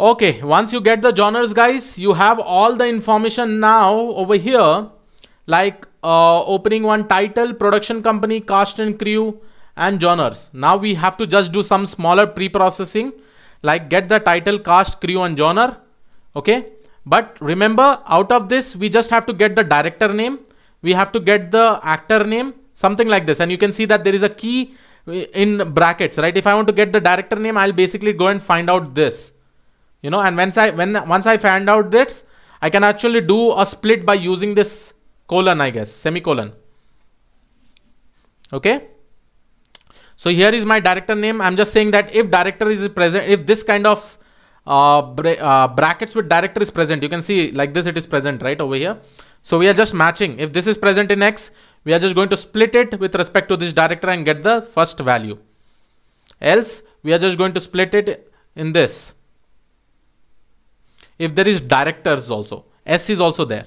Okay, once you get the genres guys, you have all the information now over here like uh, opening one title, production company, cast and crew and genres. Now we have to just do some smaller pre-processing like get the title, cast, crew and genre. Okay, but remember out of this, we just have to get the director name. We have to get the actor name, something like this. And you can see that there is a key uh, in brackets, right? If I want to get the director name, I'll basically go and find out this you know and once i when once i find out this i can actually do a split by using this colon i guess semicolon okay so here is my director name i'm just saying that if director is present if this kind of uh, bra uh, brackets with director is present you can see like this it is present right over here so we are just matching if this is present in x we are just going to split it with respect to this director and get the first value else we are just going to split it in this if there is directors also s is also there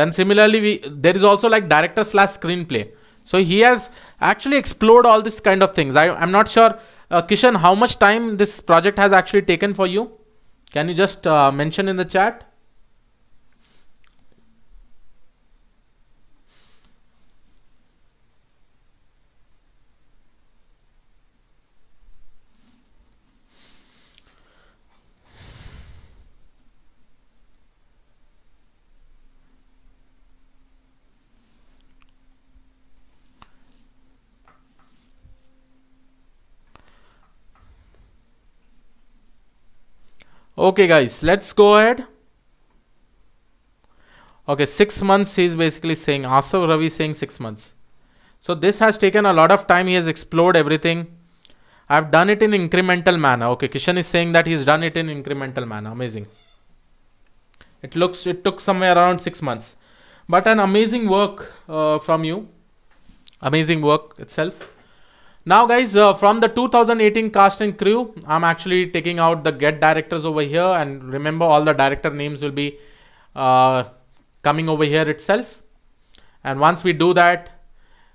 then similarly we there is also like director slash screenplay so he has actually explored all these kind of things I, i'm not sure uh, kishan how much time this project has actually taken for you can you just uh, mention in the chat okay guys let's go ahead okay six months he's basically saying asav ravi saying six months so this has taken a lot of time he has explored everything i've done it in incremental manner okay kishan is saying that he's done it in incremental manner amazing it looks it took somewhere around six months but an amazing work uh, from you amazing work itself now guys, uh, from the 2018 cast and crew, I'm actually taking out the get directors over here and remember all the director names will be uh, coming over here itself. And once we do that,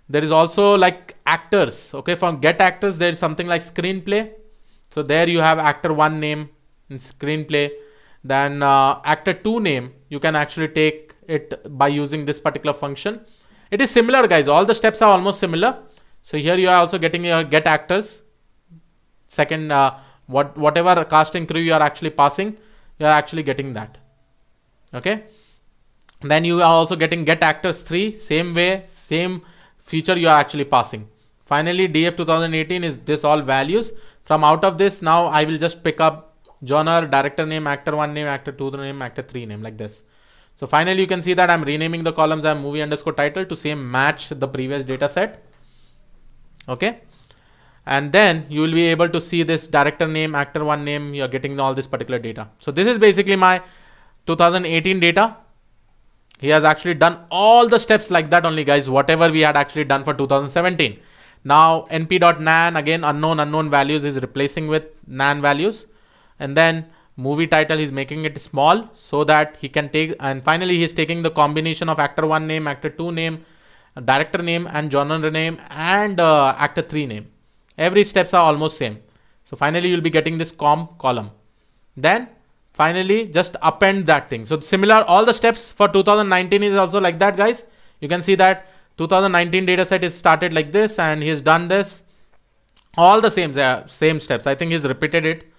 there is also like actors. Okay, from get actors, there's something like screenplay. So there you have actor one name in screenplay. Then uh, actor two name, you can actually take it by using this particular function. It is similar guys, all the steps are almost similar so here you are also getting your get actors. Second, uh, what whatever casting crew you are actually passing, you are actually getting that. Okay. Then you are also getting get actors three. Same way, same feature you are actually passing. Finally, DF 2018 is this all values. From out of this, now I will just pick up genre, director name, actor one name, actor two name, actor three name like this. So finally, you can see that I'm renaming the columns. I'm movie underscore title to same match the previous data set okay and then you will be able to see this director name actor one name you're getting all this particular data so this is basically my 2018 data he has actually done all the steps like that only guys whatever we had actually done for 2017 now np.nan again unknown unknown values is replacing with nan values and then movie title he's making it small so that he can take and finally he's taking the combination of actor 1 name actor 2 name director name and genre name and uh, actor 3 name. Every steps are almost same. So finally you'll be getting this com column. Then finally just append that thing. So similar all the steps for 2019 is also like that guys. You can see that 2019 dataset is started like this and he has done this. All the same, uh, same steps. I think he's repeated it.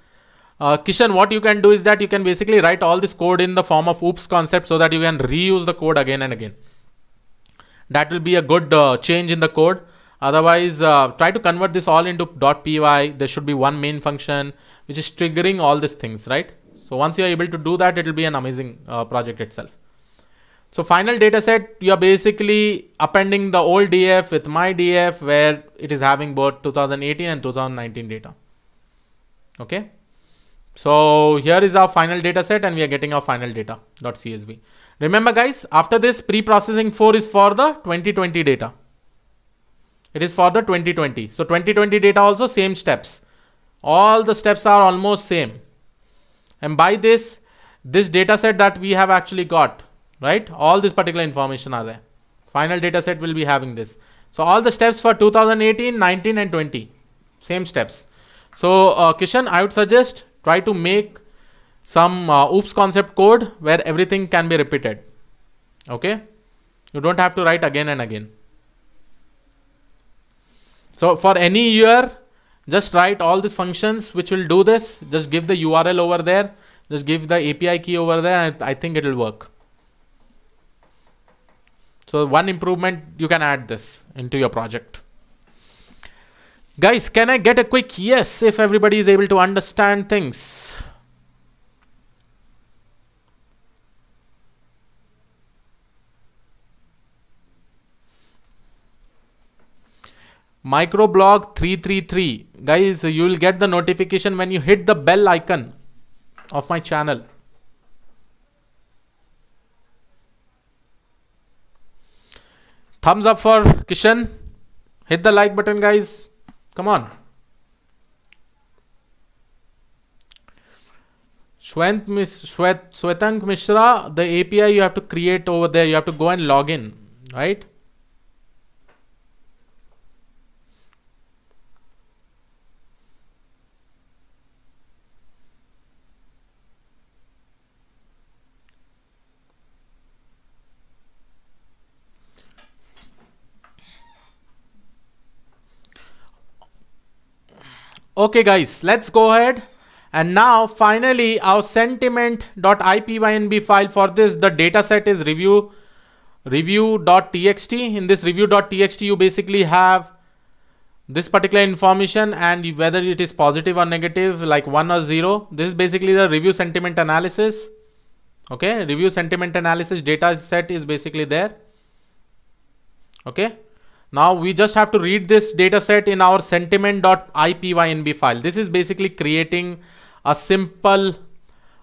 Uh, Kishan, what you can do is that you can basically write all this code in the form of oops concept so that you can reuse the code again and again that will be a good uh, change in the code otherwise uh, try to convert this all into .py there should be one main function which is triggering all these things right so once you are able to do that it will be an amazing uh, project itself so final data set you are basically appending the old df with my df where it is having both 2018 and 2019 data okay so here is our final data set and we are getting our final data.csv Remember guys, after this pre-processing 4 is for the 2020 data. It is for the 2020. So 2020 data also same steps. All the steps are almost same. And by this, this data set that we have actually got, right? All this particular information are there. Final data set will be having this. So all the steps for 2018, 19 and 20. Same steps. So uh, Kishan, I would suggest try to make some uh, oops concept code where everything can be repeated. Okay. You don't have to write again and again. So for any year, just write all these functions which will do this. Just give the URL over there. Just give the API key over there. And I think it will work. So one improvement, you can add this into your project. Guys, can I get a quick yes if everybody is able to understand things? microblog 333 guys you will get the notification when you hit the bell icon of my channel thumbs up for kishan hit the like button guys come on Shwent, Shwet, Shwetank Mishra, the API you have to create over there, you have to go and log in, right? Okay guys, let's go ahead. And now finally our sentiment.ipynb file for this, the dataset is review review.txt. In this review.txt, you basically have this particular information and whether it is positive or negative, like one or zero. This is basically the review sentiment analysis. Okay, review sentiment analysis data set is basically there. Okay, now we just have to read this data set in our sentiment.ipynb file. This is basically creating a simple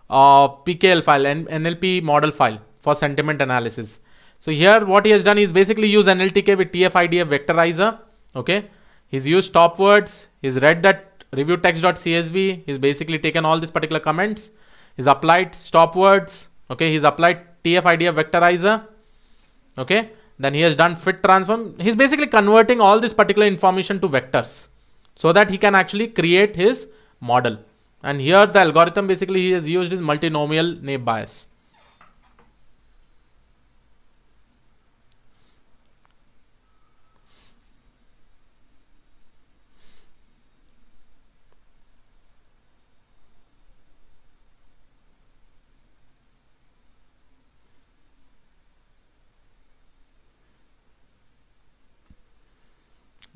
uh, PKL file, and NLP model file for sentiment analysis. So here what he has done is basically use NLTK with TF-IDF vectorizer. Okay. He's used stop words. He's read that review text.csv. He's basically taken all these particular comments. He's applied stop words. Okay. He's applied TF-IDF vectorizer. Okay. Then he has done fit transform. He's basically converting all this particular information to vectors so that he can actually create his model. And here the algorithm basically he has used is multinomial Nape bias.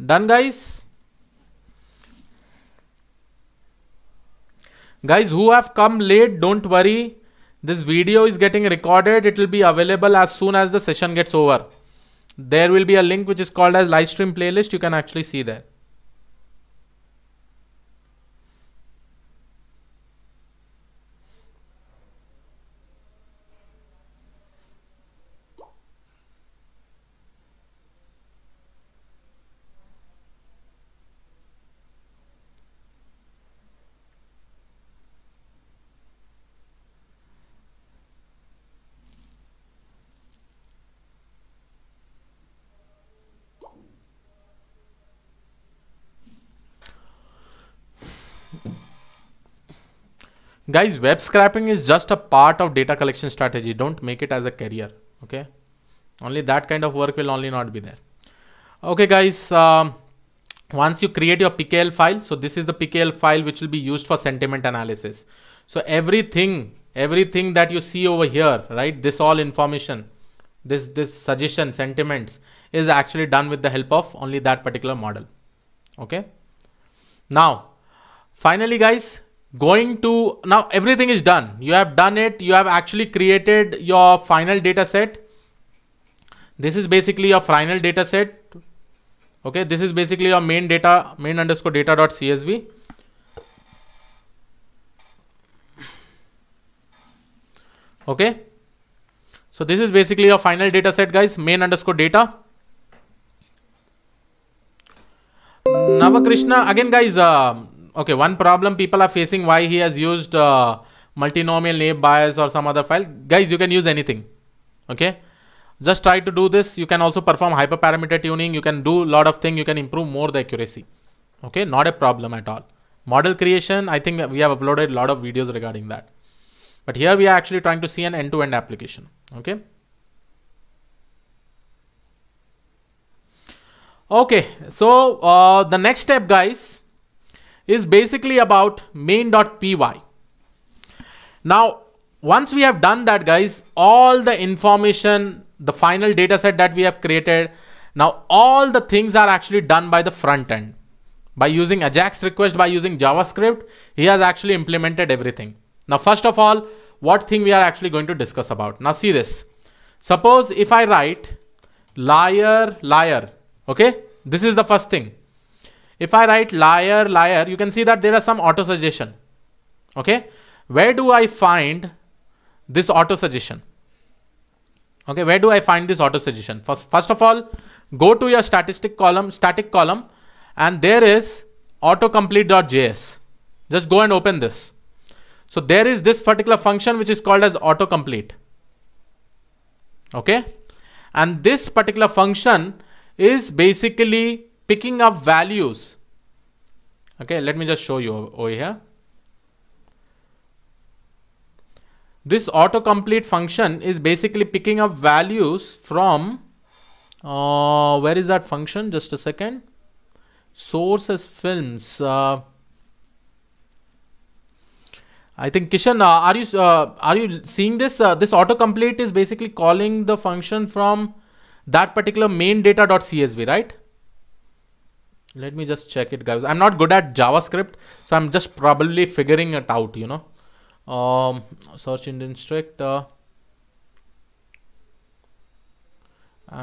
done guys guys who have come late don't worry this video is getting recorded it will be available as soon as the session gets over there will be a link which is called as live stream playlist you can actually see there Guys, web scraping is just a part of data collection strategy. Don't make it as a career. Okay. Only that kind of work will only not be there. Okay, guys. Um, once you create your PKL file, so this is the PKL file which will be used for sentiment analysis. So everything, everything that you see over here, right? This all information, this this suggestion, sentiments is actually done with the help of only that particular model. Okay. Now, finally, guys, going to now everything is done you have done it you have actually created your final data set this is basically your final data set okay this is basically your main data main underscore data dot csv okay so this is basically your final data set guys main underscore data Navakrishna again guys uh, Okay, one problem people are facing why he has used uh, multinomial name bias or some other file. Guys, you can use anything. Okay, just try to do this. You can also perform hyperparameter tuning. You can do a lot of things. You can improve more the accuracy. Okay, not a problem at all. Model creation, I think we have uploaded a lot of videos regarding that. But here we are actually trying to see an end-to-end -end application. Okay. Okay, so uh, the next step, guys, is basically about main.py. Now, once we have done that, guys, all the information, the final data set that we have created, now all the things are actually done by the front end. By using Ajax request, by using JavaScript, he has actually implemented everything. Now, first of all, what thing we are actually going to discuss about. Now, see this. Suppose if I write liar, liar, okay? This is the first thing if I write liar, liar, you can see that there are some auto suggestion. Okay. Where do I find this auto suggestion? Okay. Where do I find this auto suggestion? First, first of all, go to your statistic column, static column, and there is autocomplete.js. Just go and open this. So there is this particular function which is called as autocomplete. Okay. And this particular function is basically picking up values. Okay, let me just show you over here. This autocomplete function is basically picking up values from, uh, where is that function? Just a second. Sources films. Uh, I think Kishan, uh, are you uh, are you seeing this? Uh, this autocomplete is basically calling the function from that particular main data.csv, right? let me just check it guys i'm not good at javascript so i'm just probably figuring it out you know um, search engine strict uh, uh,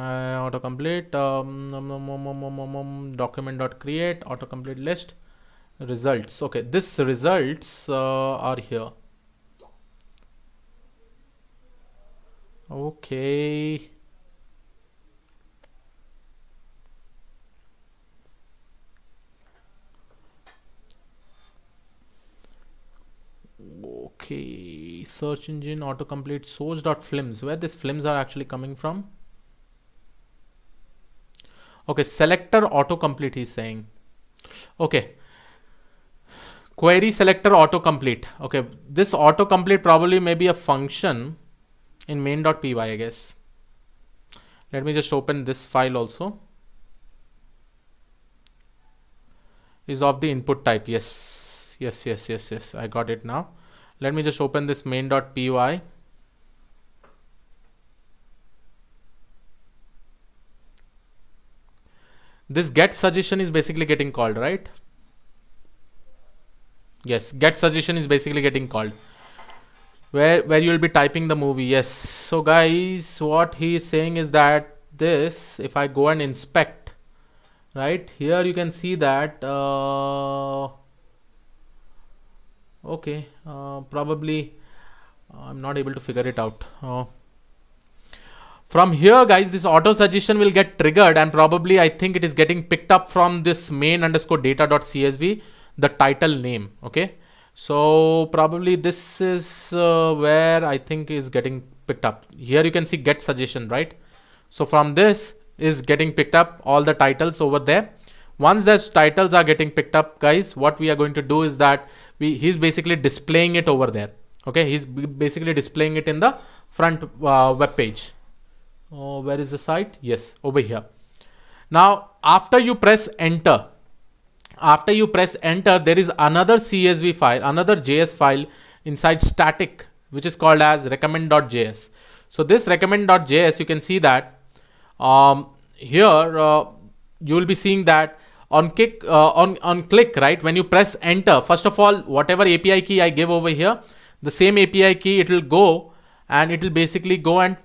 autocomplete um, um, um, um, um, um, um, um document dot create autocomplete list results okay this results uh, are here okay okay search engine autocomplete source.flims where these flims are actually coming from okay selector autocomplete he's saying okay query selector autocomplete okay this autocomplete probably may be a function in main.py i guess let me just open this file also is of the input type yes yes yes yes yes i got it now let me just open this main.py this get suggestion is basically getting called right yes get suggestion is basically getting called where where you'll be typing the movie yes so guys what he is saying is that this if i go and inspect right here you can see that uh, okay uh, probably uh, I'm not able to figure it out uh, from here guys this auto suggestion will get triggered and probably I think it is getting picked up from this main underscore data dot CSV the title name okay so probably this is uh, where I think is getting picked up here you can see get suggestion right so from this is getting picked up all the titles over there once those titles are getting picked up guys what we are going to do is that we he's basically displaying it over there okay he's basically displaying it in the front uh, web page oh, where is the site yes over here now after you press enter after you press enter there is another csv file another js file inside static which is called as recommend.js so this recommend.js you can see that um, here uh, you will be seeing that on click uh, on on click right when you press enter first of all whatever api key i give over here the same api key it will go and it will basically go and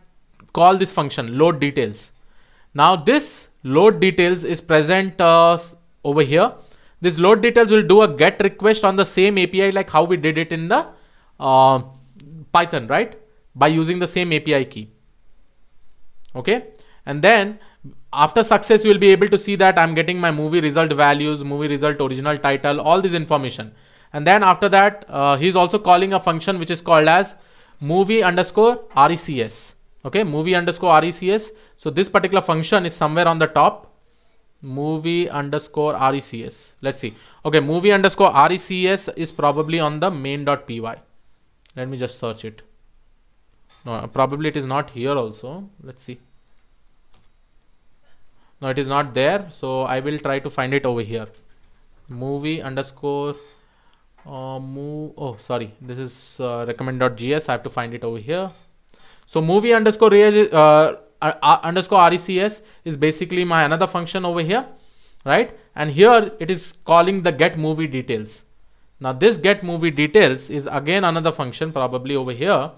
call this function load details now this load details is present uh, over here this load details will do a get request on the same api like how we did it in the uh, python right by using the same api key okay and then after success, you will be able to see that I'm getting my movie result values, movie result, original title, all this information. And then after that, uh, he's also calling a function which is called as movie underscore RECS. Okay, movie underscore RECS. So this particular function is somewhere on the top. Movie underscore RECS. Let's see. Okay, movie underscore RECS is probably on the main.py. Let me just search it. No, probably it is not here also. Let's see now it is not there so I will try to find it over here movie underscore uh, move oh sorry this is uh, recommend.js I have to find it over here so movie underscore uh, uh, uh, underscore recs is basically my another function over here right and here it is calling the get movie details now this get movie details is again another function probably over here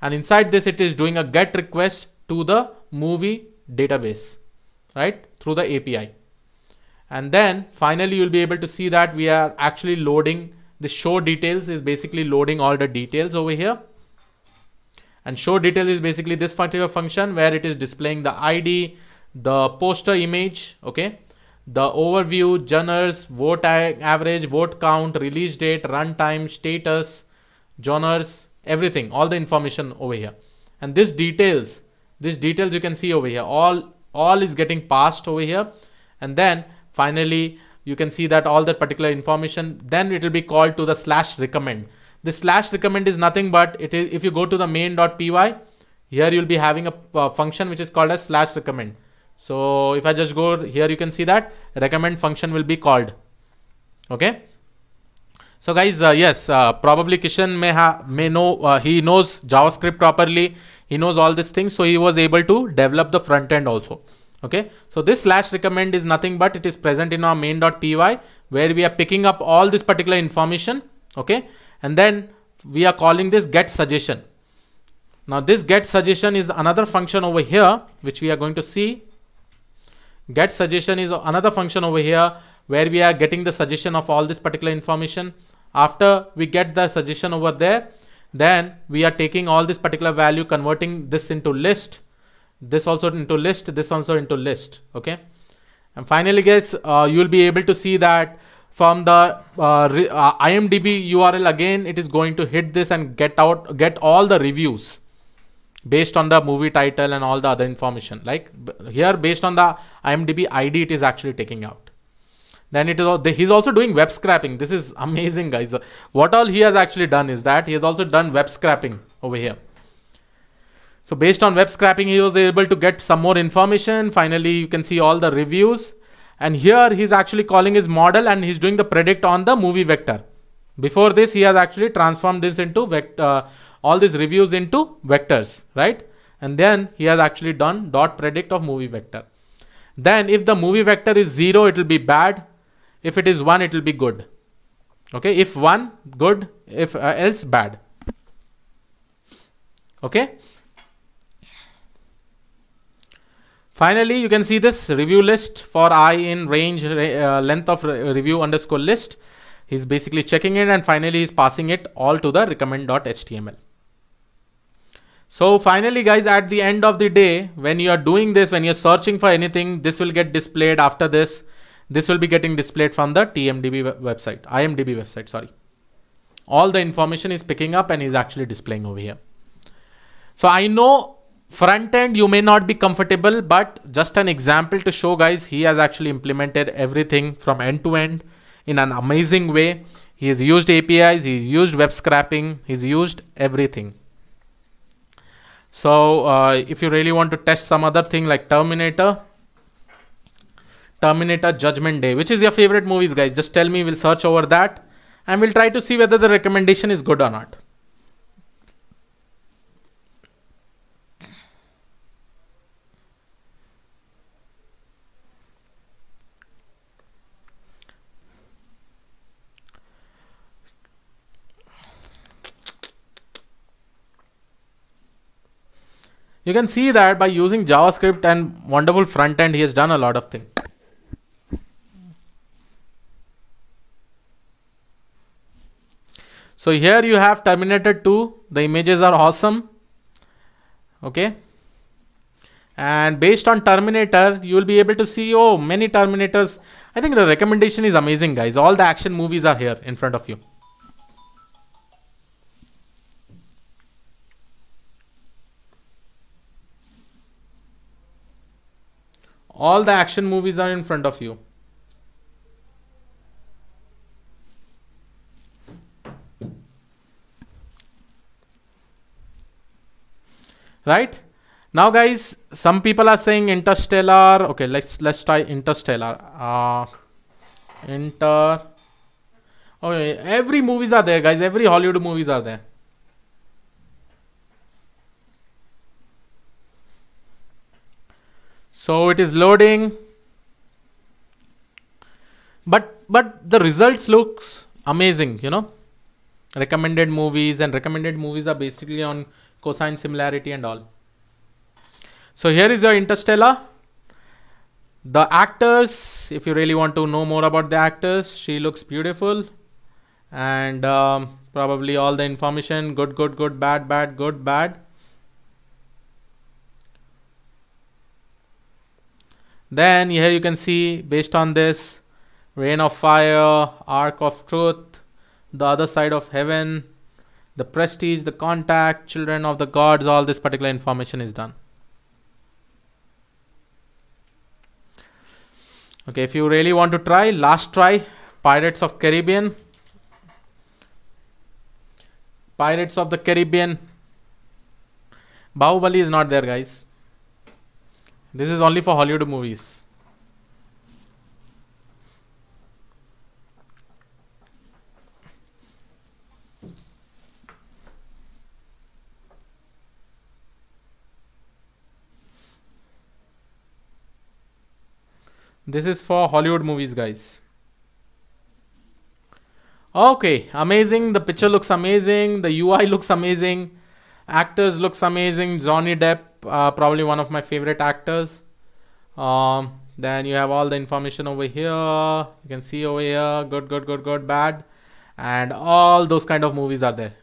and inside this it is doing a get request to the movie database right through the API. And then finally you'll be able to see that we are actually loading the show details is basically loading all the details over here. And show details is basically this particular function where it is displaying the ID, the poster image, okay, the overview, genres, vote average, vote count, release date, runtime, status, genres, everything, all the information over here. And this details, this details you can see over here, all all is getting passed over here and then finally you can see that all that particular information then it will be called to the slash recommend the slash recommend is nothing but it is if you go to the main.py here you'll be having a, a function which is called as slash recommend so if i just go here you can see that recommend function will be called okay so guys uh, yes uh, probably kishan may have may know uh, he knows javascript properly he knows all these things so he was able to develop the front end also okay so this slash recommend is nothing but it is present in our main.py where we are picking up all this particular information okay and then we are calling this get suggestion now this get suggestion is another function over here which we are going to see get suggestion is another function over here where we are getting the suggestion of all this particular information after we get the suggestion over there then we are taking all this particular value, converting this into list, this also into list, this also into list. Okay. And finally, guys, uh, you'll be able to see that from the uh, uh, IMDb URL again, it is going to hit this and get out, get all the reviews based on the movie title and all the other information. Like here, based on the IMDb ID, it is actually taking out. Then it is he's also doing web scrapping. This is amazing, guys. What all he has actually done is that he has also done web scrapping over here. So based on web scrapping, he was able to get some more information. Finally, you can see all the reviews. And here he's actually calling his model and he's doing the predict on the movie vector. Before this, he has actually transformed this into uh, all these reviews into vectors, right? And then he has actually done dot predict of movie vector. Then if the movie vector is zero, it will be bad if it is 1 it will be good okay if 1 good if uh, else bad okay finally you can see this review list for i in range uh, length of review underscore list he's basically checking it and finally he's passing it all to the recommend.html so finally guys at the end of the day when you are doing this when you're searching for anything this will get displayed after this this will be getting displayed from the TMDB website, IMDB website, sorry. All the information is picking up and is actually displaying over here. So I know front end you may not be comfortable, but just an example to show guys, he has actually implemented everything from end to end in an amazing way. He has used APIs, he's used web scraping, he's used everything. So uh, if you really want to test some other thing like Terminator, Terminator Judgment Day. Which is your favorite movies, guys? Just tell me, we'll search over that and we'll try to see whether the recommendation is good or not. You can see that by using JavaScript and wonderful front end, he has done a lot of things. So here you have Terminator 2. The images are awesome. Okay. And based on Terminator, you will be able to see, oh, many Terminators. I think the recommendation is amazing, guys. All the action movies are here in front of you. All the action movies are in front of you. right now guys some people are saying interstellar okay let's let's try interstellar uh inter okay oh, every movies are there guys every hollywood movies are there so it is loading but but the results looks amazing you know recommended movies and recommended movies are basically on cosine similarity and all. So here is your Interstellar. The actors, if you really want to know more about the actors, she looks beautiful. And um, probably all the information, good, good, good, bad, bad, good, bad. Then here you can see based on this, Rain of Fire, Arc of Truth, The Other Side of Heaven, the prestige, the contact, children of the gods, all this particular information is done. Okay, if you really want to try, last try, Pirates of Caribbean. Pirates of the Caribbean. Bahubali is not there, guys. This is only for Hollywood movies. This is for Hollywood movies, guys. Okay, amazing. The picture looks amazing. The UI looks amazing. Actors looks amazing. Johnny Depp, uh, probably one of my favorite actors. Um, then you have all the information over here. You can see over here. Good, good, good, good, bad. And all those kind of movies are there.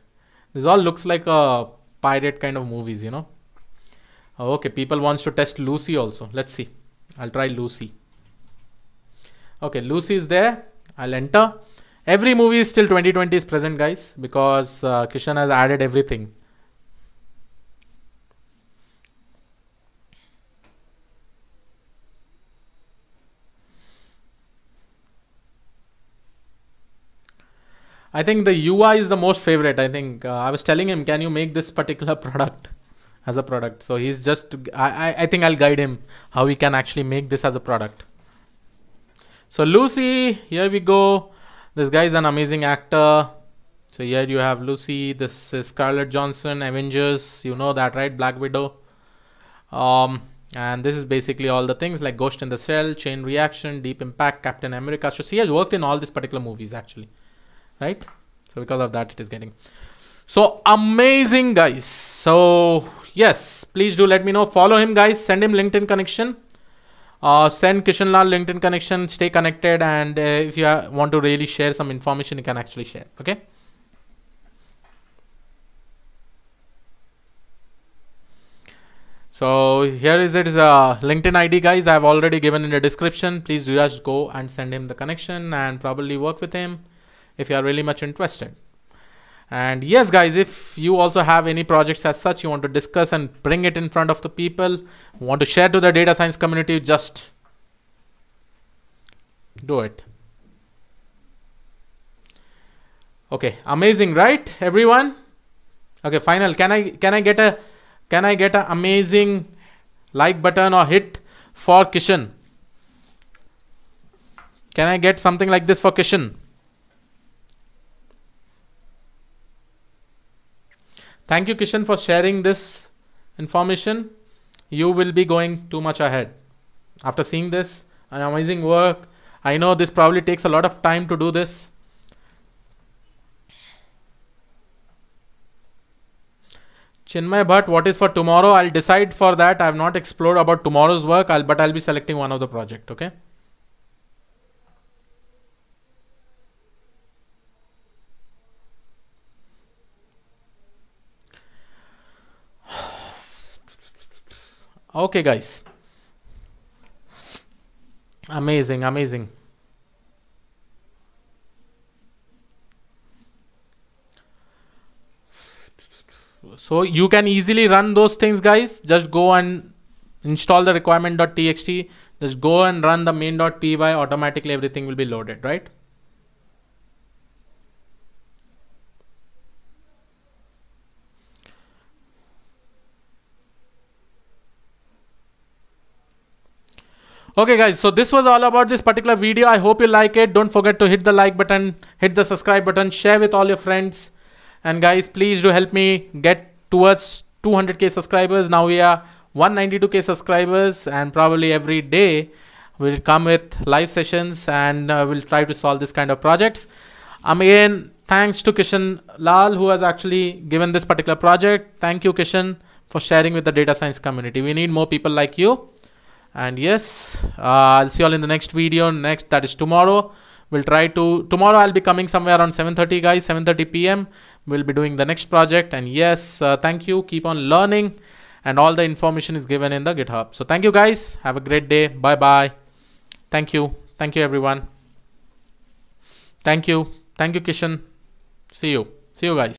This all looks like a pirate kind of movies, you know. Okay, people wants to test Lucy also. Let's see. I'll try Lucy. Okay, Lucy is there. I'll enter. Every movie is still 2020 is present, guys, because uh, Kishan has added everything. I think the UI is the most favorite. I think uh, I was telling him, can you make this particular product as a product? So he's just, I, I, I think I'll guide him how he can actually make this as a product. So Lucy, here we go. This guy is an amazing actor. So here you have Lucy. This is Scarlett Johnson, Avengers. You know that, right? Black Widow. Um, and this is basically all the things like Ghost in the Shell, Chain Reaction, Deep Impact, Captain America. So she has worked in all these particular movies actually, right? So because of that, it is getting so amazing, guys. So yes, please do let me know. Follow him, guys. Send him LinkedIn connection uh, send Kishan Lal LinkedIn connection. Stay connected, and uh, if you want to really share some information, you can actually share. Okay. So here is it is a uh, LinkedIn ID, guys. I have already given in the description. Please do just go and send him the connection and probably work with him if you are really much interested and yes guys if you also have any projects as such you want to discuss and bring it in front of the people want to share to the data science community just do it okay amazing right everyone okay final can i can i get a can i get an amazing like button or hit for kishan can i get something like this for kishan Thank you, Kishan, for sharing this information. You will be going too much ahead. After seeing this, an amazing work. I know this probably takes a lot of time to do this. Chinmay Bhatt, what is for tomorrow? I'll decide for that. I have not explored about tomorrow's work, I'll, but I'll be selecting one of the project. Okay. okay guys amazing amazing so you can easily run those things guys just go and install the requirement.txt just go and run the main.py automatically everything will be loaded right Okay guys, so this was all about this particular video. I hope you like it. Don't forget to hit the like button, hit the subscribe button, share with all your friends. And guys, please do help me get towards 200k subscribers. Now we are 192k subscribers and probably every day we'll come with live sessions and uh, we'll try to solve this kind of projects. Um, again, thanks to Kishan Lal who has actually given this particular project. Thank you Kishan for sharing with the data science community. We need more people like you and yes uh, i'll see you all in the next video next that is tomorrow we'll try to tomorrow i'll be coming somewhere around 7.30 guys 7.30 pm we'll be doing the next project and yes uh, thank you keep on learning and all the information is given in the github so thank you guys have a great day bye bye thank you thank you everyone thank you thank you kishan see you see you guys